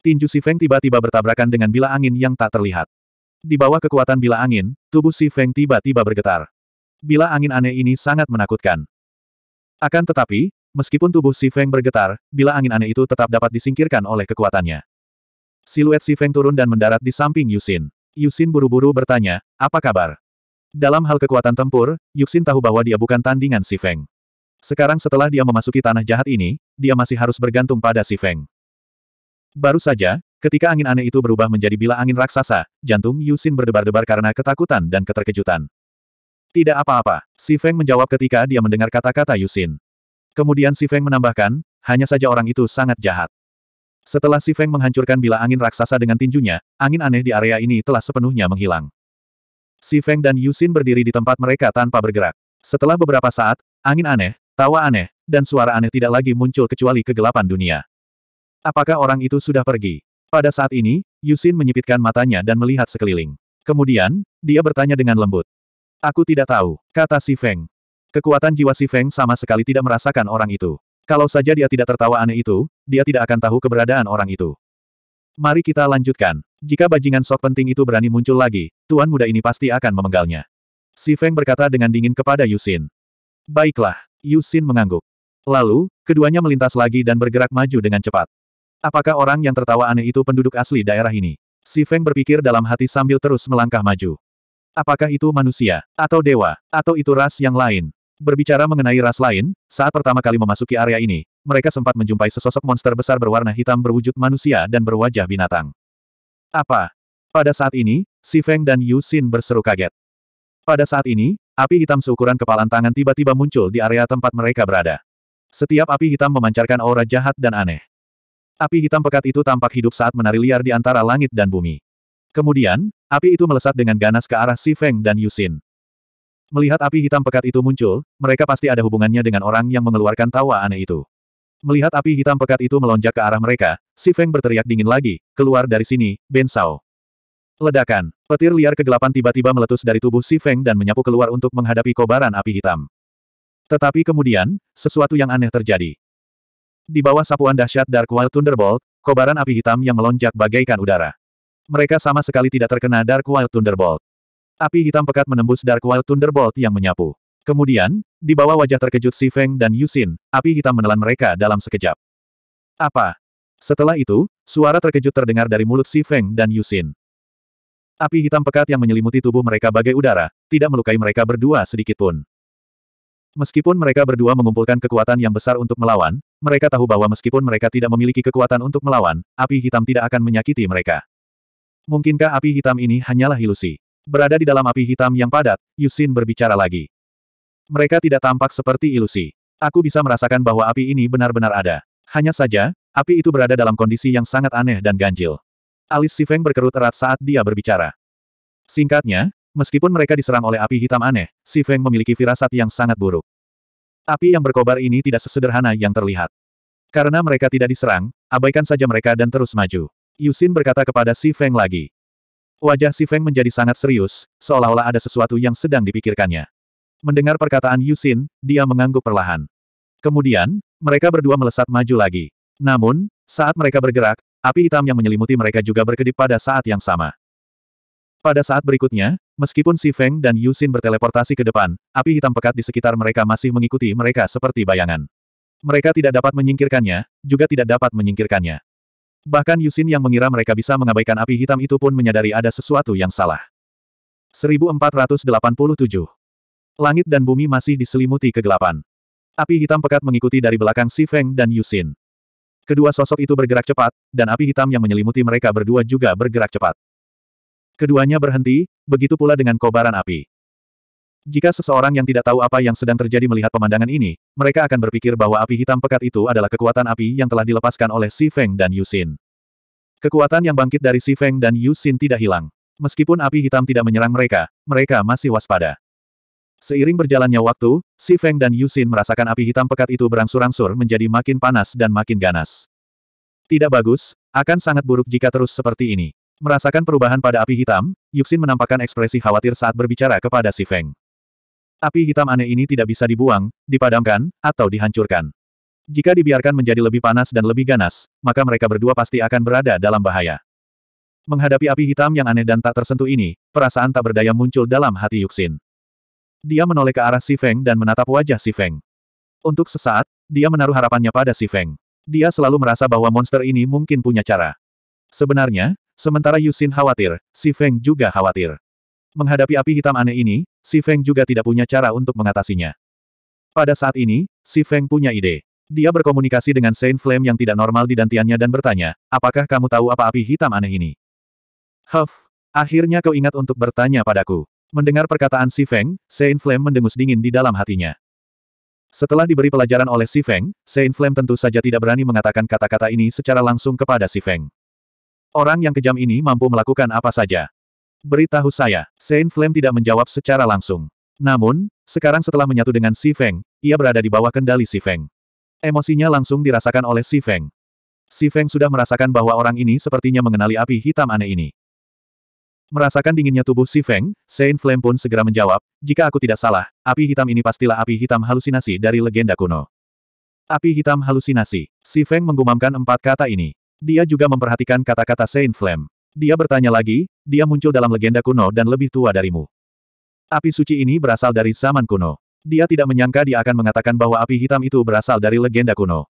Tinju Si Feng tiba-tiba bertabrakan dengan bila angin yang tak terlihat. Di bawah kekuatan bila angin, tubuh Si Feng tiba-tiba bergetar. Bila angin aneh ini sangat menakutkan. Akan tetapi, meskipun tubuh Si Feng bergetar, bila angin aneh itu tetap dapat disingkirkan oleh kekuatannya. Siluet si Feng turun dan mendarat di samping Yusin. Yusin buru-buru bertanya, apa kabar? Dalam hal kekuatan tempur, Yusin tahu bahwa dia bukan tandingan si Feng. Sekarang setelah dia memasuki tanah jahat ini, dia masih harus bergantung pada si Feng. Baru saja, ketika angin aneh itu berubah menjadi bila angin raksasa, jantung Yusin berdebar-debar karena ketakutan dan keterkejutan. Tidak apa-apa, si Feng menjawab ketika dia mendengar kata-kata Yusin. Kemudian si Feng menambahkan, hanya saja orang itu sangat jahat. Setelah Si Feng menghancurkan bila angin raksasa dengan tinjunya, angin aneh di area ini telah sepenuhnya menghilang. Si Feng dan Yusin berdiri di tempat mereka tanpa bergerak. Setelah beberapa saat, angin aneh, tawa aneh, dan suara aneh tidak lagi muncul kecuali kegelapan dunia. Apakah orang itu sudah pergi? Pada saat ini, Yusin menyipitkan matanya dan melihat sekeliling. Kemudian, dia bertanya dengan lembut. Aku tidak tahu, kata Si Feng. Kekuatan jiwa Si Feng sama sekali tidak merasakan orang itu. Kalau saja dia tidak tertawa aneh itu, dia tidak akan tahu keberadaan orang itu. Mari kita lanjutkan. Jika bajingan sok penting itu berani muncul lagi, tuan muda ini pasti akan memenggalnya. Si Feng berkata dengan dingin kepada Yusin. Baiklah, Yusin mengangguk. Lalu, keduanya melintas lagi dan bergerak maju dengan cepat. Apakah orang yang tertawa aneh itu penduduk asli daerah ini? Si Feng berpikir dalam hati sambil terus melangkah maju. Apakah itu manusia, atau dewa, atau itu ras yang lain? Berbicara mengenai ras lain, saat pertama kali memasuki area ini, mereka sempat menjumpai sesosok monster besar berwarna hitam berwujud manusia dan berwajah binatang. Apa? Pada saat ini, Si Feng dan Yu Xin berseru kaget. Pada saat ini, api hitam seukuran kepalan tangan tiba-tiba muncul di area tempat mereka berada. Setiap api hitam memancarkan aura jahat dan aneh. Api hitam pekat itu tampak hidup saat menari liar di antara langit dan bumi. Kemudian, api itu melesat dengan ganas ke arah Si Feng dan Yu Xin. Melihat api hitam pekat itu muncul, mereka pasti ada hubungannya dengan orang yang mengeluarkan tawa aneh itu. Melihat api hitam pekat itu melonjak ke arah mereka, si Feng berteriak dingin lagi, keluar dari sini, Ben Sao. Ledakan, petir liar kegelapan tiba-tiba meletus dari tubuh si Feng dan menyapu keluar untuk menghadapi kobaran api hitam. Tetapi kemudian, sesuatu yang aneh terjadi. Di bawah sapuan dahsyat Dark Wild Thunderbolt, kobaran api hitam yang melonjak bagaikan udara. Mereka sama sekali tidak terkena Dark Wild Thunderbolt. Api hitam pekat menembus Dark Wild Thunderbolt yang menyapu. Kemudian, di bawah wajah terkejut Si Feng dan Yusin, api hitam menelan mereka dalam sekejap. Apa? Setelah itu, suara terkejut terdengar dari mulut Si Feng dan Yusin. Api hitam pekat yang menyelimuti tubuh mereka bagai udara, tidak melukai mereka berdua sedikit pun. Meskipun mereka berdua mengumpulkan kekuatan yang besar untuk melawan, mereka tahu bahwa meskipun mereka tidak memiliki kekuatan untuk melawan, api hitam tidak akan menyakiti mereka. Mungkinkah api hitam ini hanyalah ilusi? Berada di dalam api hitam yang padat, Yusin berbicara lagi. Mereka tidak tampak seperti ilusi. Aku bisa merasakan bahwa api ini benar-benar ada. Hanya saja, api itu berada dalam kondisi yang sangat aneh dan ganjil. Alis Si Feng berkerut erat saat dia berbicara. Singkatnya, meskipun mereka diserang oleh api hitam aneh, Si Feng memiliki firasat yang sangat buruk. Api yang berkobar ini tidak sesederhana yang terlihat. Karena mereka tidak diserang, abaikan saja mereka dan terus maju. Yusin berkata kepada Si Feng lagi. Wajah Si Feng menjadi sangat serius, seolah-olah ada sesuatu yang sedang dipikirkannya. Mendengar perkataan Yusin, dia mengangguk perlahan. Kemudian, mereka berdua melesat maju lagi. Namun, saat mereka bergerak, api hitam yang menyelimuti mereka juga berkedip pada saat yang sama. Pada saat berikutnya, meskipun Si Feng dan Yusin berteleportasi ke depan, api hitam pekat di sekitar mereka masih mengikuti mereka seperti bayangan. Mereka tidak dapat menyingkirkannya, juga tidak dapat menyingkirkannya. Bahkan Yusin yang mengira mereka bisa mengabaikan api hitam itu pun menyadari ada sesuatu yang salah. 1487 Langit dan bumi masih diselimuti kegelapan. Api hitam pekat mengikuti dari belakang Si Feng dan Yusin. Kedua sosok itu bergerak cepat, dan api hitam yang menyelimuti mereka berdua juga bergerak cepat. Keduanya berhenti, begitu pula dengan kobaran api. Jika seseorang yang tidak tahu apa yang sedang terjadi melihat pemandangan ini, mereka akan berpikir bahwa api hitam pekat itu adalah kekuatan api yang telah dilepaskan oleh Si Feng dan Yu Xin. Kekuatan yang bangkit dari Si Feng dan Yu Xin tidak hilang. Meskipun api hitam tidak menyerang mereka, mereka masih waspada. Seiring berjalannya waktu, Si Feng dan Yu Xin merasakan api hitam pekat itu berangsur-angsur menjadi makin panas dan makin ganas. Tidak bagus, akan sangat buruk jika terus seperti ini. Merasakan perubahan pada api hitam, Yuxin menampakkan ekspresi khawatir saat berbicara kepada Si Feng. Api hitam aneh ini tidak bisa dibuang, dipadamkan, atau dihancurkan. Jika dibiarkan menjadi lebih panas dan lebih ganas, maka mereka berdua pasti akan berada dalam bahaya. Menghadapi api hitam yang aneh dan tak tersentuh ini, perasaan tak berdaya muncul dalam hati Yuxin. Dia menoleh ke arah Si Feng dan menatap wajah Si Feng. Untuk sesaat, dia menaruh harapannya pada Si Feng. Dia selalu merasa bahwa monster ini mungkin punya cara. Sebenarnya, sementara Yuxin khawatir, Si Feng juga khawatir. Menghadapi api hitam aneh ini, Si Feng juga tidak punya cara untuk mengatasinya. Pada saat ini, Si Feng punya ide. Dia berkomunikasi dengan Saint Flame yang tidak normal di dantiannya dan bertanya, apakah kamu tahu apa api hitam aneh ini? Huff, akhirnya kau ingat untuk bertanya padaku. Mendengar perkataan Si Feng, Saint Flame mendengus dingin di dalam hatinya. Setelah diberi pelajaran oleh Si Feng, Saint Flame tentu saja tidak berani mengatakan kata-kata ini secara langsung kepada Si Feng. Orang yang kejam ini mampu melakukan apa saja. Beritahu saya, Saint Flame tidak menjawab secara langsung. Namun, sekarang setelah menyatu dengan Si Feng, ia berada di bawah kendali Si Feng. Emosinya langsung dirasakan oleh Si Feng. Si Feng sudah merasakan bahwa orang ini sepertinya mengenali api hitam aneh ini. Merasakan dinginnya tubuh Si Feng, Saint Flame pun segera menjawab, jika aku tidak salah, api hitam ini pastilah api hitam halusinasi dari legenda kuno. Api hitam halusinasi. Si Feng menggumamkan empat kata ini. Dia juga memperhatikan kata-kata Saint Flame. Dia bertanya lagi, dia muncul dalam legenda kuno dan lebih tua darimu. Api suci ini berasal dari zaman kuno. Dia tidak menyangka dia akan mengatakan bahwa api hitam itu berasal dari legenda kuno.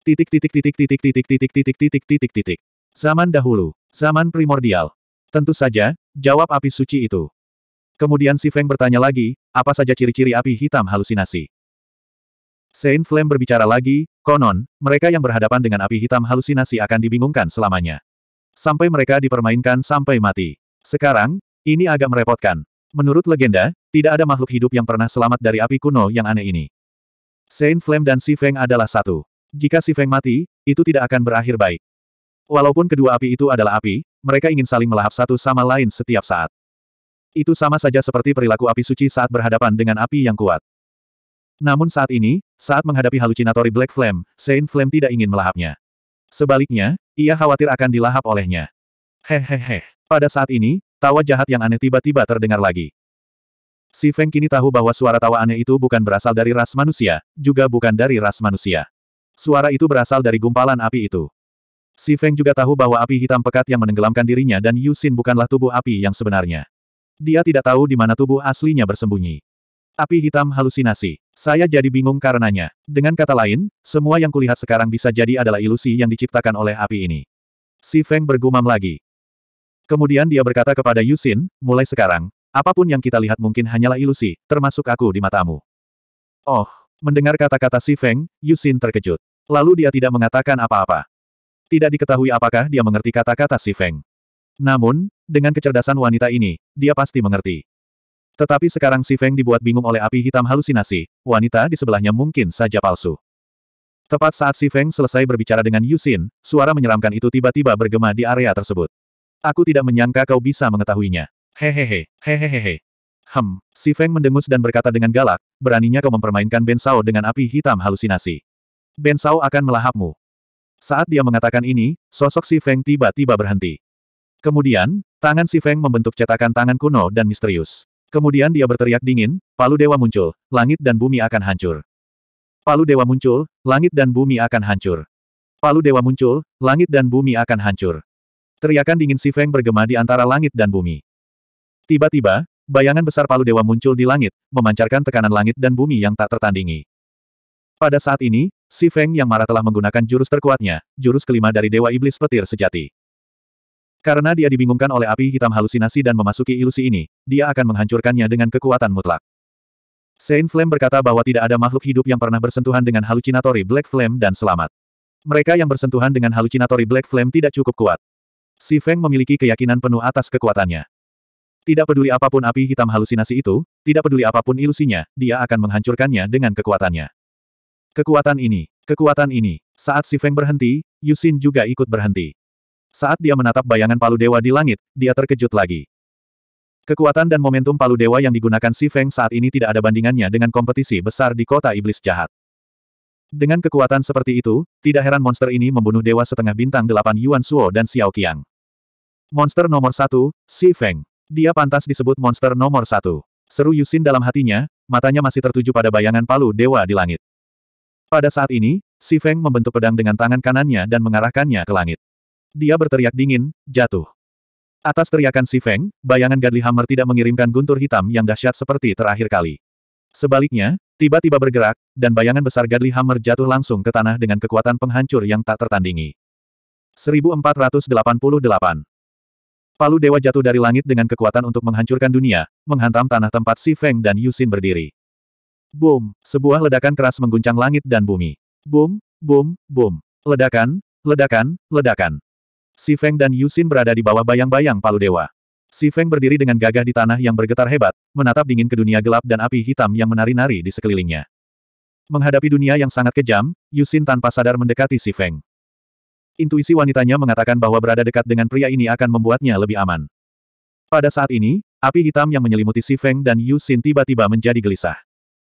Titik titik titik titik titik titik titik titik titik titik. Zaman dahulu, zaman primordial. Tentu saja, jawab api suci itu. Kemudian si Feng bertanya lagi, apa saja ciri-ciri api hitam halusinasi? Saint Flame berbicara lagi, konon, mereka yang berhadapan dengan api hitam halusinasi akan dibingungkan selamanya sampai mereka dipermainkan sampai mati. Sekarang, ini agak merepotkan. Menurut legenda, tidak ada makhluk hidup yang pernah selamat dari api kuno yang aneh ini. Saint Flame dan Si Feng adalah satu. Jika Si Feng mati, itu tidak akan berakhir baik. Walaupun kedua api itu adalah api, mereka ingin saling melahap satu sama lain setiap saat. Itu sama saja seperti perilaku api suci saat berhadapan dengan api yang kuat. Namun saat ini, saat menghadapi halucinatori Black Flame, Saint Flame tidak ingin melahapnya. Sebaliknya, ia khawatir akan dilahap olehnya. Hehehe. Pada saat ini, tawa jahat yang aneh tiba-tiba terdengar lagi. Si Feng kini tahu bahwa suara tawa aneh itu bukan berasal dari ras manusia, juga bukan dari ras manusia. Suara itu berasal dari gumpalan api itu. Si Feng juga tahu bahwa api hitam pekat yang menenggelamkan dirinya dan Yusin bukanlah tubuh api yang sebenarnya. Dia tidak tahu di mana tubuh aslinya bersembunyi api hitam halusinasi. Saya jadi bingung karenanya. Dengan kata lain, semua yang kulihat sekarang bisa jadi adalah ilusi yang diciptakan oleh api ini. Si Feng bergumam lagi. Kemudian dia berkata kepada Yusin, mulai sekarang, apapun yang kita lihat mungkin hanyalah ilusi, termasuk aku di matamu. Oh, mendengar kata-kata si Feng, Yusin terkejut. Lalu dia tidak mengatakan apa-apa. Tidak diketahui apakah dia mengerti kata-kata si Feng. Namun, dengan kecerdasan wanita ini, dia pasti mengerti. Tetapi sekarang Si Feng dibuat bingung oleh api hitam halusinasi, wanita di sebelahnya mungkin saja palsu. Tepat saat Si Feng selesai berbicara dengan Yusin, suara menyeramkan itu tiba-tiba bergema di area tersebut. Aku tidak menyangka kau bisa mengetahuinya. Hehehe, hehehehe. Hem, Si Feng mendengus dan berkata dengan galak, beraninya kau mempermainkan Ben Sao dengan api hitam halusinasi. Ben Sao akan melahapmu. Saat dia mengatakan ini, sosok Si Feng tiba-tiba berhenti. Kemudian, tangan Si Feng membentuk cetakan tangan kuno dan misterius. Kemudian dia berteriak dingin, palu dewa muncul, langit dan bumi akan hancur. Palu dewa muncul, langit dan bumi akan hancur. Palu dewa muncul, langit dan bumi akan hancur. Teriakan dingin Si Feng bergema di antara langit dan bumi. Tiba-tiba, bayangan besar palu dewa muncul di langit, memancarkan tekanan langit dan bumi yang tak tertandingi. Pada saat ini, Si Feng yang marah telah menggunakan jurus terkuatnya, jurus kelima dari Dewa Iblis Petir Sejati. Karena dia dibingungkan oleh api hitam halusinasi dan memasuki ilusi ini, dia akan menghancurkannya dengan kekuatan mutlak. Saint Flame berkata bahwa tidak ada makhluk hidup yang pernah bersentuhan dengan Halucinatory Black Flame dan selamat. Mereka yang bersentuhan dengan Halucinatory Black Flame tidak cukup kuat. Si Feng memiliki keyakinan penuh atas kekuatannya. Tidak peduli apapun api hitam halusinasi itu, tidak peduli apapun ilusinya, dia akan menghancurkannya dengan kekuatannya. Kekuatan ini, kekuatan ini. Saat Si Feng berhenti, Yusin juga ikut berhenti. Saat dia menatap bayangan palu dewa di langit, dia terkejut lagi. Kekuatan dan momentum palu dewa yang digunakan Si Feng saat ini tidak ada bandingannya dengan kompetisi besar di kota iblis jahat. Dengan kekuatan seperti itu, tidak heran monster ini membunuh dewa setengah bintang delapan Yuan Suo dan Xiao Qiang. Monster nomor satu, Si Feng. Dia pantas disebut monster nomor satu. Seru Yusin dalam hatinya, matanya masih tertuju pada bayangan palu dewa di langit. Pada saat ini, Si Feng membentuk pedang dengan tangan kanannya dan mengarahkannya ke langit. Dia berteriak dingin, jatuh. Atas teriakan si Feng, bayangan Gadli Hammer tidak mengirimkan guntur hitam yang dahsyat seperti terakhir kali. Sebaliknya, tiba-tiba bergerak, dan bayangan besar Gadli Hammer jatuh langsung ke tanah dengan kekuatan penghancur yang tak tertandingi. 1488 Palu Dewa jatuh dari langit dengan kekuatan untuk menghancurkan dunia, menghantam tanah tempat si Feng dan Yusin berdiri. Boom! Sebuah ledakan keras mengguncang langit dan bumi. Boom, boom, boom. Ledakan, ledakan, ledakan. Si Feng dan Yusin berada di bawah bayang-bayang palu dewa. Si Feng berdiri dengan gagah di tanah yang bergetar hebat, menatap dingin ke dunia gelap dan api hitam yang menari-nari di sekelilingnya. Menghadapi dunia yang sangat kejam, Yusin tanpa sadar mendekati Si Feng. Intuisi wanitanya mengatakan bahwa berada dekat dengan pria ini akan membuatnya lebih aman. Pada saat ini, api hitam yang menyelimuti Si Feng dan Yusin tiba-tiba menjadi gelisah.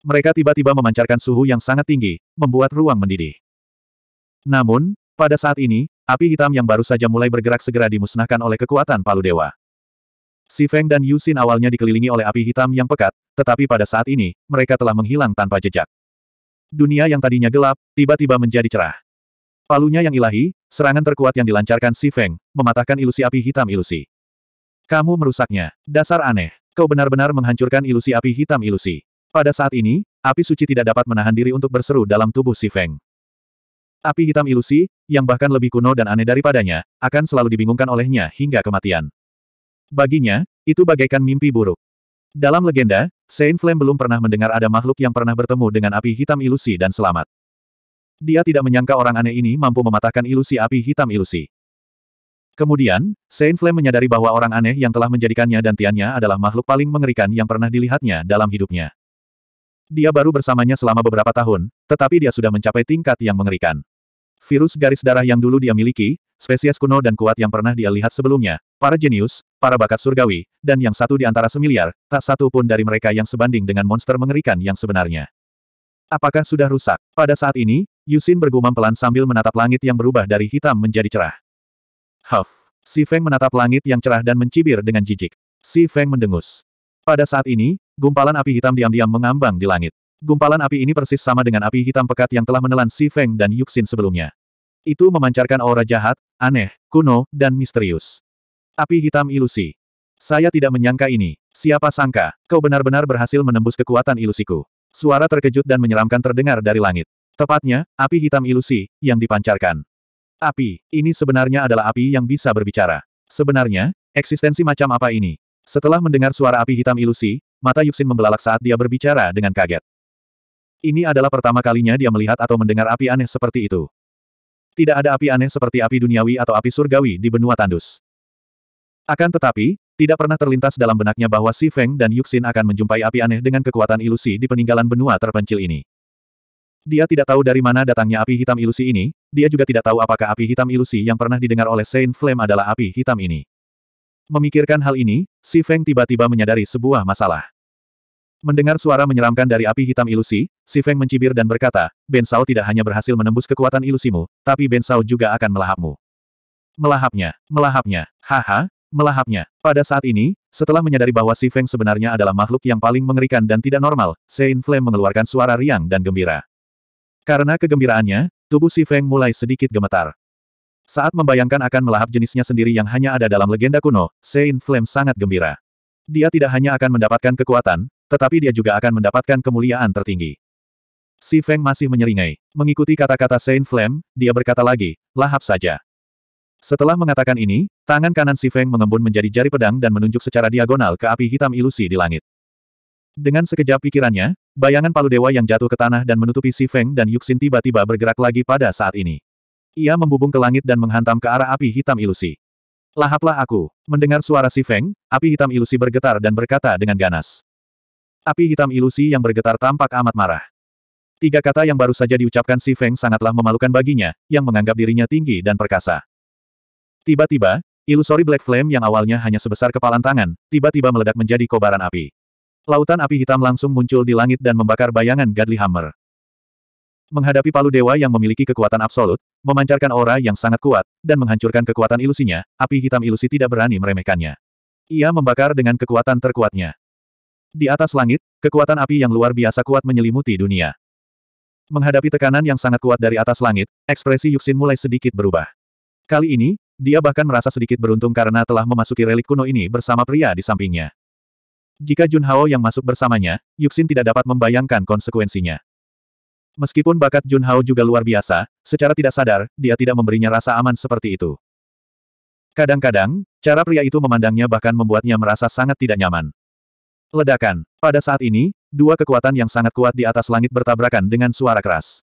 Mereka tiba-tiba memancarkan suhu yang sangat tinggi, membuat ruang mendidih. Namun, pada saat ini, Api hitam yang baru saja mulai bergerak segera dimusnahkan oleh kekuatan palu dewa. Si Feng dan Yusin awalnya dikelilingi oleh api hitam yang pekat, tetapi pada saat ini, mereka telah menghilang tanpa jejak. Dunia yang tadinya gelap, tiba-tiba menjadi cerah. Palunya yang ilahi, serangan terkuat yang dilancarkan Si Feng, mematahkan ilusi api hitam ilusi. Kamu merusaknya, dasar aneh. Kau benar-benar menghancurkan ilusi api hitam ilusi. Pada saat ini, api suci tidak dapat menahan diri untuk berseru dalam tubuh Si Feng. Api hitam ilusi, yang bahkan lebih kuno dan aneh daripadanya, akan selalu dibingungkan olehnya hingga kematian. Baginya, itu bagaikan mimpi buruk. Dalam legenda, Saint Flame belum pernah mendengar ada makhluk yang pernah bertemu dengan api hitam ilusi dan selamat. Dia tidak menyangka orang aneh ini mampu mematahkan ilusi api hitam ilusi. Kemudian, Saint Flame menyadari bahwa orang aneh yang telah menjadikannya dan Tiannya adalah makhluk paling mengerikan yang pernah dilihatnya dalam hidupnya. Dia baru bersamanya selama beberapa tahun, tetapi dia sudah mencapai tingkat yang mengerikan. Virus garis darah yang dulu dia miliki, spesies kuno dan kuat yang pernah dia lihat sebelumnya, para jenius, para bakat surgawi, dan yang satu di antara semiliar, tak satu pun dari mereka yang sebanding dengan monster mengerikan yang sebenarnya. Apakah sudah rusak? Pada saat ini, Yusin bergumam pelan sambil menatap langit yang berubah dari hitam menjadi cerah. Huff! Si Feng menatap langit yang cerah dan mencibir dengan jijik. Si Feng mendengus. Pada saat ini, gumpalan api hitam diam-diam mengambang di langit. Gumpalan api ini persis sama dengan api hitam pekat yang telah menelan Si Feng dan Yuxin sebelumnya. Itu memancarkan aura jahat, aneh, kuno, dan misterius. Api hitam ilusi. Saya tidak menyangka ini. Siapa sangka, kau benar-benar berhasil menembus kekuatan ilusiku. Suara terkejut dan menyeramkan terdengar dari langit. Tepatnya, api hitam ilusi, yang dipancarkan. Api, ini sebenarnya adalah api yang bisa berbicara. Sebenarnya, eksistensi macam apa ini? Setelah mendengar suara api hitam ilusi, mata Yuxin membelalak saat dia berbicara dengan kaget. Ini adalah pertama kalinya dia melihat atau mendengar api aneh seperti itu. Tidak ada api aneh seperti api duniawi atau api surgawi di benua tandus. Akan tetapi, tidak pernah terlintas dalam benaknya bahwa Si Feng dan Yuxin akan menjumpai api aneh dengan kekuatan ilusi di peninggalan benua terpencil ini. Dia tidak tahu dari mana datangnya api hitam ilusi ini, dia juga tidak tahu apakah api hitam ilusi yang pernah didengar oleh Saint Flame adalah api hitam ini. Memikirkan hal ini, Si Feng tiba-tiba menyadari sebuah masalah. Mendengar suara menyeramkan dari api hitam ilusi, Si Feng mencibir dan berkata, Ben Sao tidak hanya berhasil menembus kekuatan ilusimu, tapi Ben Sao juga akan melahapmu. Melahapnya, melahapnya, haha, melahapnya. Pada saat ini, setelah menyadari bahwa Si Feng sebenarnya adalah makhluk yang paling mengerikan dan tidak normal, Sein Flame mengeluarkan suara riang dan gembira. Karena kegembiraannya, tubuh Si Feng mulai sedikit gemetar. Saat membayangkan akan melahap jenisnya sendiri yang hanya ada dalam legenda kuno, Sein Flame sangat gembira. Dia tidak hanya akan mendapatkan kekuatan, tetapi dia juga akan mendapatkan kemuliaan tertinggi. Si Feng masih menyeringai. Mengikuti kata-kata Saint Flame, dia berkata lagi, lahap saja. Setelah mengatakan ini, tangan kanan Si Feng mengembun menjadi jari pedang dan menunjuk secara diagonal ke api hitam ilusi di langit. Dengan sekejap pikirannya, bayangan palu dewa yang jatuh ke tanah dan menutupi Si Feng dan Yuxin tiba-tiba bergerak lagi pada saat ini. Ia membubung ke langit dan menghantam ke arah api hitam ilusi. Lahaplah aku. Mendengar suara Si Feng, api hitam ilusi bergetar dan berkata dengan ganas. Api hitam ilusi yang bergetar tampak amat marah. Tiga kata yang baru saja diucapkan si Feng sangatlah memalukan baginya, yang menganggap dirinya tinggi dan perkasa. Tiba-tiba, ilusori Black Flame yang awalnya hanya sebesar kepalan tangan, tiba-tiba meledak menjadi kobaran api. Lautan api hitam langsung muncul di langit dan membakar bayangan Godly Hammer. Menghadapi palu dewa yang memiliki kekuatan absolut, memancarkan aura yang sangat kuat, dan menghancurkan kekuatan ilusinya, api hitam ilusi tidak berani meremehkannya. Ia membakar dengan kekuatan terkuatnya. Di atas langit, kekuatan api yang luar biasa kuat menyelimuti dunia. Menghadapi tekanan yang sangat kuat dari atas langit, ekspresi Yuxin mulai sedikit berubah. Kali ini, dia bahkan merasa sedikit beruntung karena telah memasuki relik kuno ini bersama pria di sampingnya. Jika Jun Hao yang masuk bersamanya, Yuxin tidak dapat membayangkan konsekuensinya. Meskipun bakat Jun Hao juga luar biasa, secara tidak sadar, dia tidak memberinya rasa aman seperti itu. Kadang-kadang, cara pria itu memandangnya bahkan membuatnya merasa sangat tidak nyaman. Ledakan. Pada saat ini, dua kekuatan yang sangat kuat di atas langit bertabrakan dengan suara keras.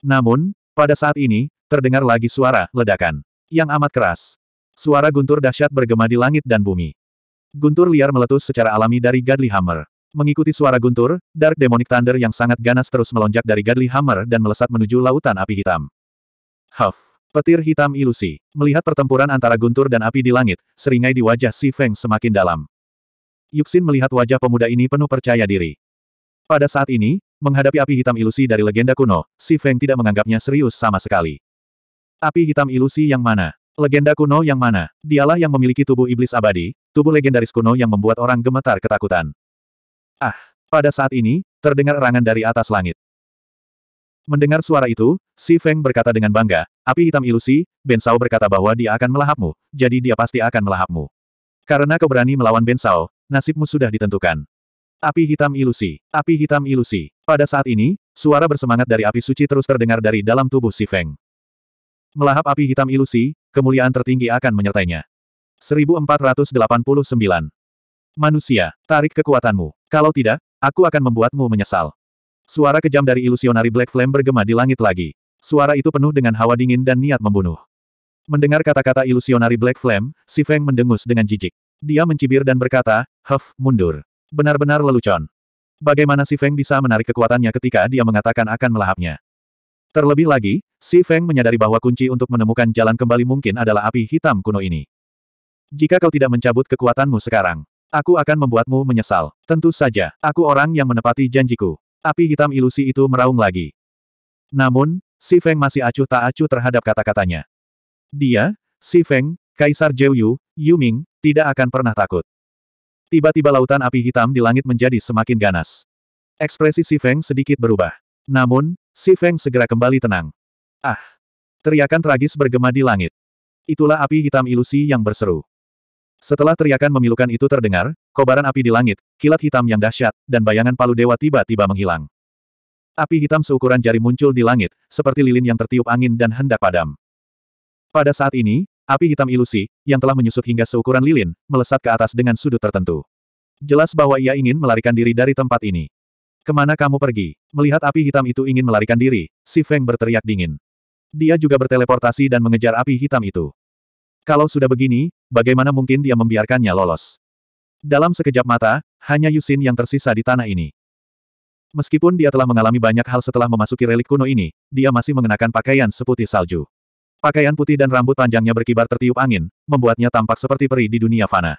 Namun, pada saat ini, terdengar lagi suara ledakan. Yang amat keras. Suara guntur dahsyat bergema di langit dan bumi. Guntur liar meletus secara alami dari Godly Hammer. Mengikuti suara guntur, Dark Demonic Thunder yang sangat ganas terus melonjak dari Godly Hammer dan melesat menuju lautan api hitam. Huff. Petir hitam ilusi. Melihat pertempuran antara guntur dan api di langit, seringai di wajah Si Feng semakin dalam. Yuxin melihat wajah pemuda ini penuh percaya diri. Pada saat ini, menghadapi api hitam ilusi dari legenda kuno, Si Feng tidak menganggapnya serius sama sekali. Api hitam ilusi yang mana? Legenda kuno yang mana? Dialah yang memiliki tubuh iblis abadi, tubuh legendaris kuno yang membuat orang gemetar ketakutan. Ah, pada saat ini, terdengar erangan dari atas langit. Mendengar suara itu, Si Feng berkata dengan bangga, api hitam ilusi, Ben Sao berkata bahwa dia akan melahapmu, jadi dia pasti akan melahapmu. Karena kau berani melawan Ben Sao, nasibmu sudah ditentukan. Api hitam ilusi, api hitam ilusi. Pada saat ini, suara bersemangat dari api suci terus terdengar dari dalam tubuh si Feng. Melahap api hitam ilusi, kemuliaan tertinggi akan menyertainya. 1489. Manusia, tarik kekuatanmu. Kalau tidak, aku akan membuatmu menyesal. Suara kejam dari ilusionari Black Flame bergema di langit lagi. Suara itu penuh dengan hawa dingin dan niat membunuh. Mendengar kata-kata ilusionari Black Flame, si Feng mendengus dengan jijik. Dia mencibir dan berkata, Huff, mundur. Benar-benar lelucon. Bagaimana Si Feng bisa menarik kekuatannya ketika dia mengatakan akan melahapnya? Terlebih lagi, Si Feng menyadari bahwa kunci untuk menemukan jalan kembali mungkin adalah api hitam kuno ini. Jika kau tidak mencabut kekuatanmu sekarang, aku akan membuatmu menyesal. Tentu saja, aku orang yang menepati janjiku. Api hitam ilusi itu meraung lagi. Namun, Si Feng masih acuh tak acuh terhadap kata-katanya. Dia, Si Feng, Kaisar Zhou Yu, Yu Ming, tidak akan pernah takut. Tiba-tiba lautan api hitam di langit menjadi semakin ganas. Ekspresi Si Feng sedikit berubah. Namun, Si Feng segera kembali tenang. Ah! Teriakan tragis bergema di langit. Itulah api hitam ilusi yang berseru. Setelah teriakan memilukan itu terdengar, kobaran api di langit, kilat hitam yang dahsyat, dan bayangan palu dewa tiba-tiba menghilang. Api hitam seukuran jari muncul di langit, seperti lilin yang tertiup angin dan hendak padam. Pada saat ini, Api hitam ilusi, yang telah menyusut hingga seukuran lilin, melesat ke atas dengan sudut tertentu. Jelas bahwa ia ingin melarikan diri dari tempat ini. Kemana kamu pergi? Melihat api hitam itu ingin melarikan diri, si Feng berteriak dingin. Dia juga berteleportasi dan mengejar api hitam itu. Kalau sudah begini, bagaimana mungkin dia membiarkannya lolos? Dalam sekejap mata, hanya Yusin yang tersisa di tanah ini. Meskipun dia telah mengalami banyak hal setelah memasuki relik kuno ini, dia masih mengenakan pakaian seputih salju. Pakaian putih dan rambut panjangnya berkibar tertiup angin, membuatnya tampak seperti peri di dunia fana.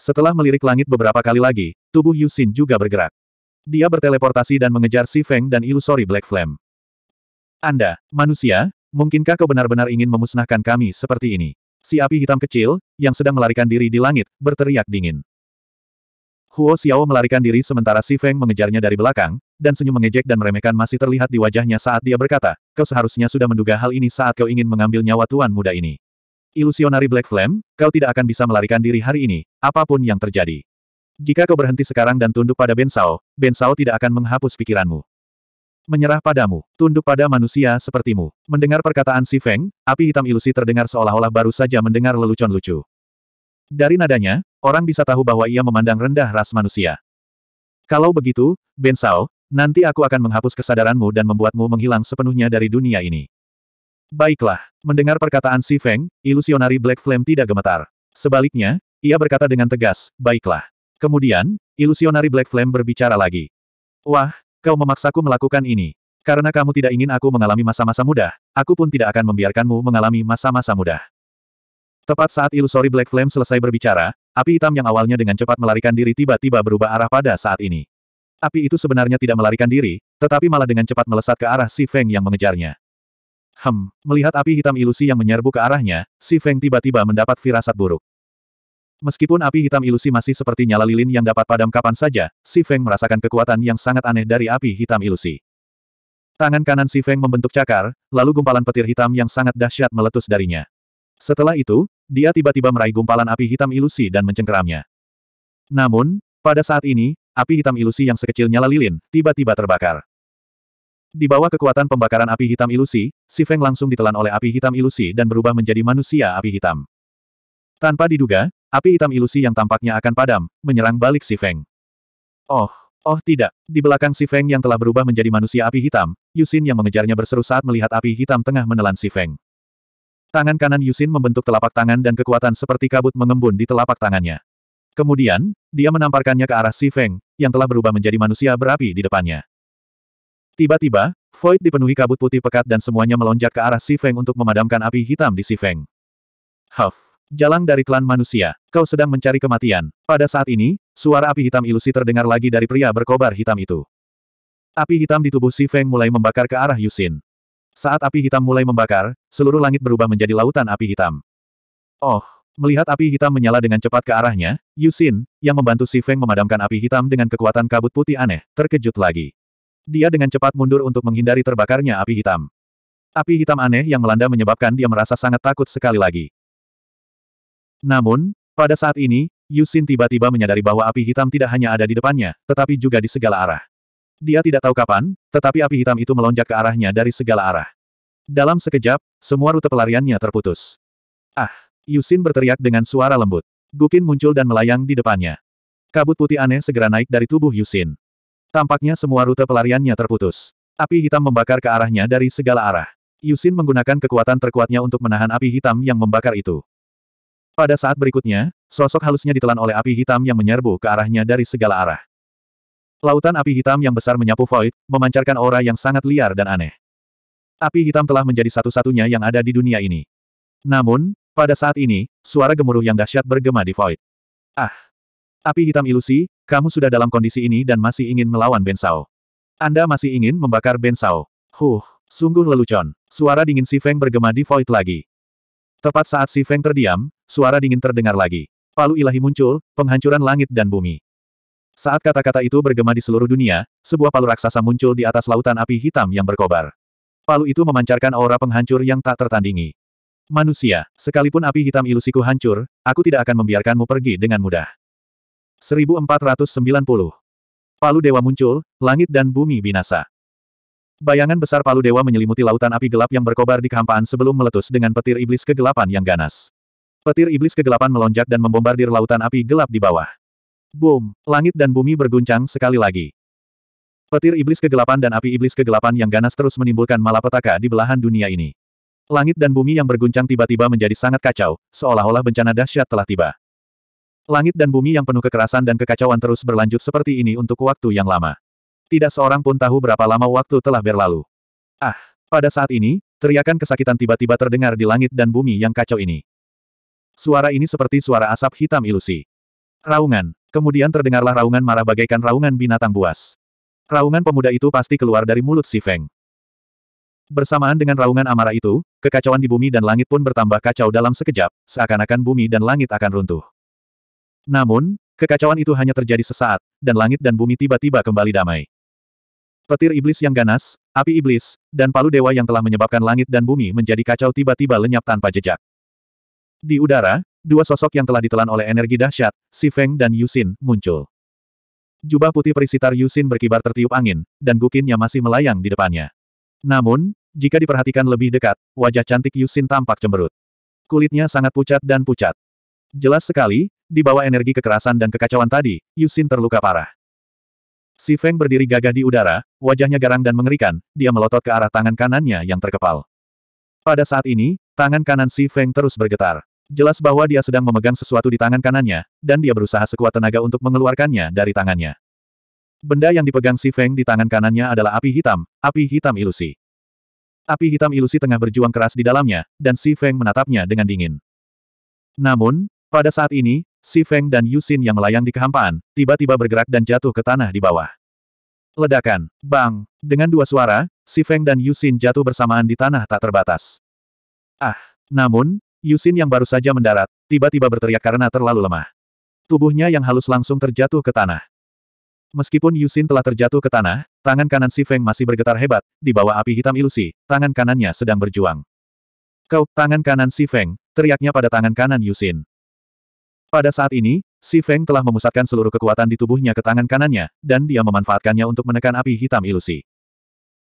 Setelah melirik langit beberapa kali lagi, tubuh Yusin juga bergerak. Dia berteleportasi dan mengejar Si Feng dan ilusori Black Flame. Anda, manusia, mungkinkah kau benar-benar ingin memusnahkan kami seperti ini? Si api hitam kecil, yang sedang melarikan diri di langit, berteriak dingin. Huo Xiao melarikan diri sementara Si Feng mengejarnya dari belakang, dan senyum mengejek dan meremehkan masih terlihat di wajahnya saat dia berkata, kau seharusnya sudah menduga hal ini saat kau ingin mengambil nyawa tuan muda ini. Ilusionari Black Flame, kau tidak akan bisa melarikan diri hari ini, apapun yang terjadi. Jika kau berhenti sekarang dan tunduk pada Ben Sao, Ben Sao tidak akan menghapus pikiranmu. Menyerah padamu, tunduk pada manusia sepertimu. Mendengar perkataan Si Feng, api hitam ilusi terdengar seolah-olah baru saja mendengar lelucon lucu. Dari nadanya, orang bisa tahu bahwa ia memandang rendah ras manusia. Kalau begitu, Ben Sao, nanti aku akan menghapus kesadaranmu dan membuatmu menghilang sepenuhnya dari dunia ini. Baiklah, mendengar perkataan Si Feng, ilusionari Black Flame tidak gemetar. Sebaliknya, ia berkata dengan tegas, baiklah. Kemudian, ilusionari Black Flame berbicara lagi. Wah, kau memaksaku melakukan ini. Karena kamu tidak ingin aku mengalami masa-masa mudah, aku pun tidak akan membiarkanmu mengalami masa-masa mudah. Tepat saat ilusori Black Flame selesai berbicara, api hitam yang awalnya dengan cepat melarikan diri tiba-tiba berubah arah pada saat ini. Api itu sebenarnya tidak melarikan diri, tetapi malah dengan cepat melesat ke arah Si Feng yang mengejarnya. Hem, melihat api hitam ilusi yang menyerbu ke arahnya, Si Feng tiba-tiba mendapat firasat buruk. Meskipun api hitam ilusi masih seperti nyala lilin yang dapat padam kapan saja, Si Feng merasakan kekuatan yang sangat aneh dari api hitam ilusi. Tangan kanan Si Feng membentuk cakar, lalu gumpalan petir hitam yang sangat dahsyat meletus darinya. Setelah itu, dia tiba-tiba meraih gumpalan api hitam ilusi dan mencengkeramnya. Namun, pada saat ini, api hitam ilusi yang sekecil nyala lilin, tiba-tiba terbakar. Di bawah kekuatan pembakaran api hitam ilusi, Si Feng langsung ditelan oleh api hitam ilusi dan berubah menjadi manusia api hitam. Tanpa diduga, api hitam ilusi yang tampaknya akan padam, menyerang balik Si Feng. Oh, oh tidak, di belakang Si Feng yang telah berubah menjadi manusia api hitam, Yusin yang mengejarnya berseru saat melihat api hitam tengah menelan Si Feng. Tangan kanan Yusin membentuk telapak tangan dan kekuatan seperti kabut mengembun di telapak tangannya. Kemudian, dia menamparkannya ke arah Si Feng, yang telah berubah menjadi manusia berapi di depannya. Tiba-tiba, Void dipenuhi kabut putih pekat dan semuanya melonjak ke arah Si Feng untuk memadamkan api hitam di Si Feng. Huff! Jalang dari klan manusia, kau sedang mencari kematian. Pada saat ini, suara api hitam ilusi terdengar lagi dari pria berkobar hitam itu. Api hitam di tubuh Si Feng mulai membakar ke arah Yusin. Saat api hitam mulai membakar, seluruh langit berubah menjadi lautan api hitam. Oh, melihat api hitam menyala dengan cepat ke arahnya, Yusin, yang membantu Si Feng memadamkan api hitam dengan kekuatan kabut putih aneh, terkejut lagi. Dia dengan cepat mundur untuk menghindari terbakarnya api hitam. Api hitam aneh yang melanda menyebabkan dia merasa sangat takut sekali lagi. Namun, pada saat ini, Yusin tiba-tiba menyadari bahwa api hitam tidak hanya ada di depannya, tetapi juga di segala arah. Dia tidak tahu kapan, tetapi api hitam itu melonjak ke arahnya dari segala arah. Dalam sekejap, semua rute pelariannya terputus. Ah! Yusin berteriak dengan suara lembut. Gukin muncul dan melayang di depannya. Kabut putih aneh segera naik dari tubuh Yusin. Tampaknya semua rute pelariannya terputus. Api hitam membakar ke arahnya dari segala arah. Yusin menggunakan kekuatan terkuatnya untuk menahan api hitam yang membakar itu. Pada saat berikutnya, sosok halusnya ditelan oleh api hitam yang menyerbu ke arahnya dari segala arah. Lautan api hitam yang besar menyapu Void, memancarkan aura yang sangat liar dan aneh. Api hitam telah menjadi satu-satunya yang ada di dunia ini. Namun, pada saat ini, suara gemuruh yang dahsyat bergema di Void. Ah! Api hitam ilusi, kamu sudah dalam kondisi ini dan masih ingin melawan Ben Anda masih ingin membakar Ben Huh, sungguh lelucon. Suara dingin Si Feng bergema di Void lagi. Tepat saat Si Feng terdiam, suara dingin terdengar lagi. Palu ilahi muncul, penghancuran langit dan bumi. Saat kata-kata itu bergema di seluruh dunia, sebuah palu raksasa muncul di atas lautan api hitam yang berkobar. Palu itu memancarkan aura penghancur yang tak tertandingi. Manusia, sekalipun api hitam ilusiku hancur, aku tidak akan membiarkanmu pergi dengan mudah. 1490. Palu Dewa muncul, langit dan bumi binasa. Bayangan besar Palu Dewa menyelimuti lautan api gelap yang berkobar di kehampaan sebelum meletus dengan petir iblis kegelapan yang ganas. Petir iblis kegelapan melonjak dan membombardir lautan api gelap di bawah. Boom! Langit dan bumi berguncang sekali lagi. Petir iblis kegelapan dan api iblis kegelapan yang ganas terus menimbulkan malapetaka di belahan dunia ini. Langit dan bumi yang berguncang tiba-tiba menjadi sangat kacau, seolah-olah bencana dahsyat telah tiba. Langit dan bumi yang penuh kekerasan dan kekacauan terus berlanjut seperti ini untuk waktu yang lama. Tidak seorang pun tahu berapa lama waktu telah berlalu. Ah, pada saat ini, teriakan kesakitan tiba-tiba terdengar di langit dan bumi yang kacau ini. Suara ini seperti suara asap hitam ilusi. Raungan. Kemudian terdengarlah raungan marah bagaikan raungan binatang buas. Raungan pemuda itu pasti keluar dari mulut si Feng. Bersamaan dengan raungan amarah itu, kekacauan di bumi dan langit pun bertambah kacau dalam sekejap, seakan-akan bumi dan langit akan runtuh. Namun, kekacauan itu hanya terjadi sesaat, dan langit dan bumi tiba-tiba kembali damai. Petir iblis yang ganas, api iblis, dan palu dewa yang telah menyebabkan langit dan bumi menjadi kacau tiba-tiba lenyap tanpa jejak. Di udara, dua sosok yang telah ditelan oleh energi dahsyat, Si Feng dan Yusin, muncul. Jubah putih perisitar Yusin berkibar tertiup angin, dan gukinnya masih melayang di depannya. Namun, jika diperhatikan lebih dekat, wajah cantik Yusin tampak cemberut. Kulitnya sangat pucat dan pucat. Jelas sekali, di bawah energi kekerasan dan kekacauan tadi, Yusin terluka parah. Si Feng berdiri gagah di udara, wajahnya garang dan mengerikan, dia melotot ke arah tangan kanannya yang terkepal. Pada saat ini, tangan kanan Si Feng terus bergetar. Jelas bahwa dia sedang memegang sesuatu di tangan kanannya, dan dia berusaha sekuat tenaga untuk mengeluarkannya dari tangannya. Benda yang dipegang Si Feng di tangan kanannya adalah api hitam, api hitam ilusi. Api hitam ilusi tengah berjuang keras di dalamnya, dan Si Feng menatapnya dengan dingin. Namun, pada saat ini, Si Feng dan Yusin yang melayang di kehampaan, tiba-tiba bergerak dan jatuh ke tanah di bawah. Ledakan, bang, dengan dua suara, Si Feng dan Yusin jatuh bersamaan di tanah tak terbatas. Ah, namun, Yusin yang baru saja mendarat, tiba-tiba berteriak karena terlalu lemah. Tubuhnya yang halus langsung terjatuh ke tanah. Meskipun Yusin telah terjatuh ke tanah, tangan kanan Si Feng masih bergetar hebat, di bawah api hitam ilusi, tangan kanannya sedang berjuang. Kau, tangan kanan Si Feng, teriaknya pada tangan kanan Yusin. Pada saat ini, Si Feng telah memusatkan seluruh kekuatan di tubuhnya ke tangan kanannya, dan dia memanfaatkannya untuk menekan api hitam ilusi.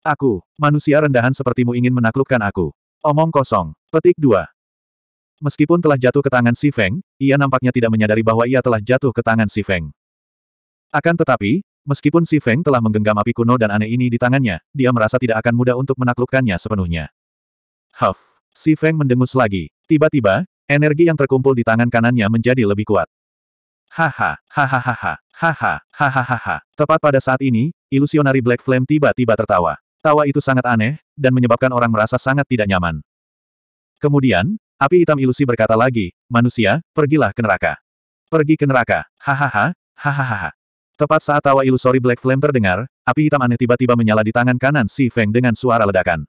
Aku, manusia rendahan sepertimu ingin menaklukkan aku. Omong kosong. Petik 2. Meskipun telah jatuh ke tangan Si Feng, ia nampaknya tidak menyadari bahwa ia telah jatuh ke tangan Si Feng. Akan tetapi, meskipun Si Feng telah menggenggam api kuno dan aneh ini di tangannya, dia merasa tidak akan mudah untuk menaklukkannya sepenuhnya. Huff! Si Feng mendengus lagi. Tiba-tiba, energi yang terkumpul di tangan kanannya menjadi lebih kuat. Haha, hahaha, hahaha, hahaha. Tepat pada saat ini, ilusionari Black Flame tiba-tiba tertawa. Tawa itu sangat aneh, dan menyebabkan orang merasa sangat tidak nyaman. Kemudian, Api hitam ilusi berkata lagi, manusia, pergilah ke neraka. Pergi ke neraka, hahaha, hahaha. Tepat saat tawa ilusori Black Flame terdengar, api hitam aneh tiba-tiba menyala di tangan kanan Si Feng dengan suara ledakan.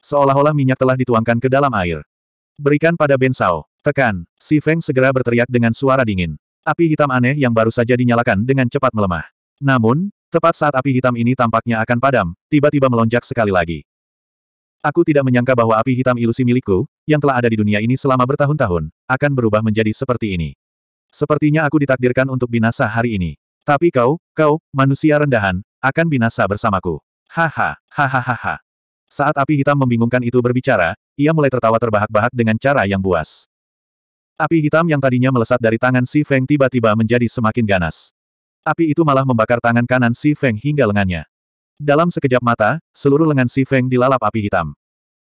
Seolah-olah minyak telah dituangkan ke dalam air. Berikan pada Ben Sao. Tekan. Si Feng segera berteriak dengan suara dingin. Api hitam aneh yang baru saja dinyalakan dengan cepat melemah. Namun, tepat saat api hitam ini tampaknya akan padam, tiba-tiba melonjak sekali lagi. Aku tidak menyangka bahwa api hitam ilusi milikku, yang telah ada di dunia ini selama bertahun-tahun, akan berubah menjadi seperti ini. Sepertinya aku ditakdirkan untuk binasa hari ini. Tapi kau, kau, manusia rendahan, akan binasa bersamaku. Haha, hahaha. Saat api hitam membingungkan itu berbicara, ia mulai tertawa terbahak-bahak dengan cara yang buas. Api hitam yang tadinya melesat dari tangan Si Feng tiba-tiba menjadi semakin ganas. Api itu malah membakar tangan kanan Si Feng hingga lengannya. Dalam sekejap mata, seluruh lengan Si Feng dilalap api hitam.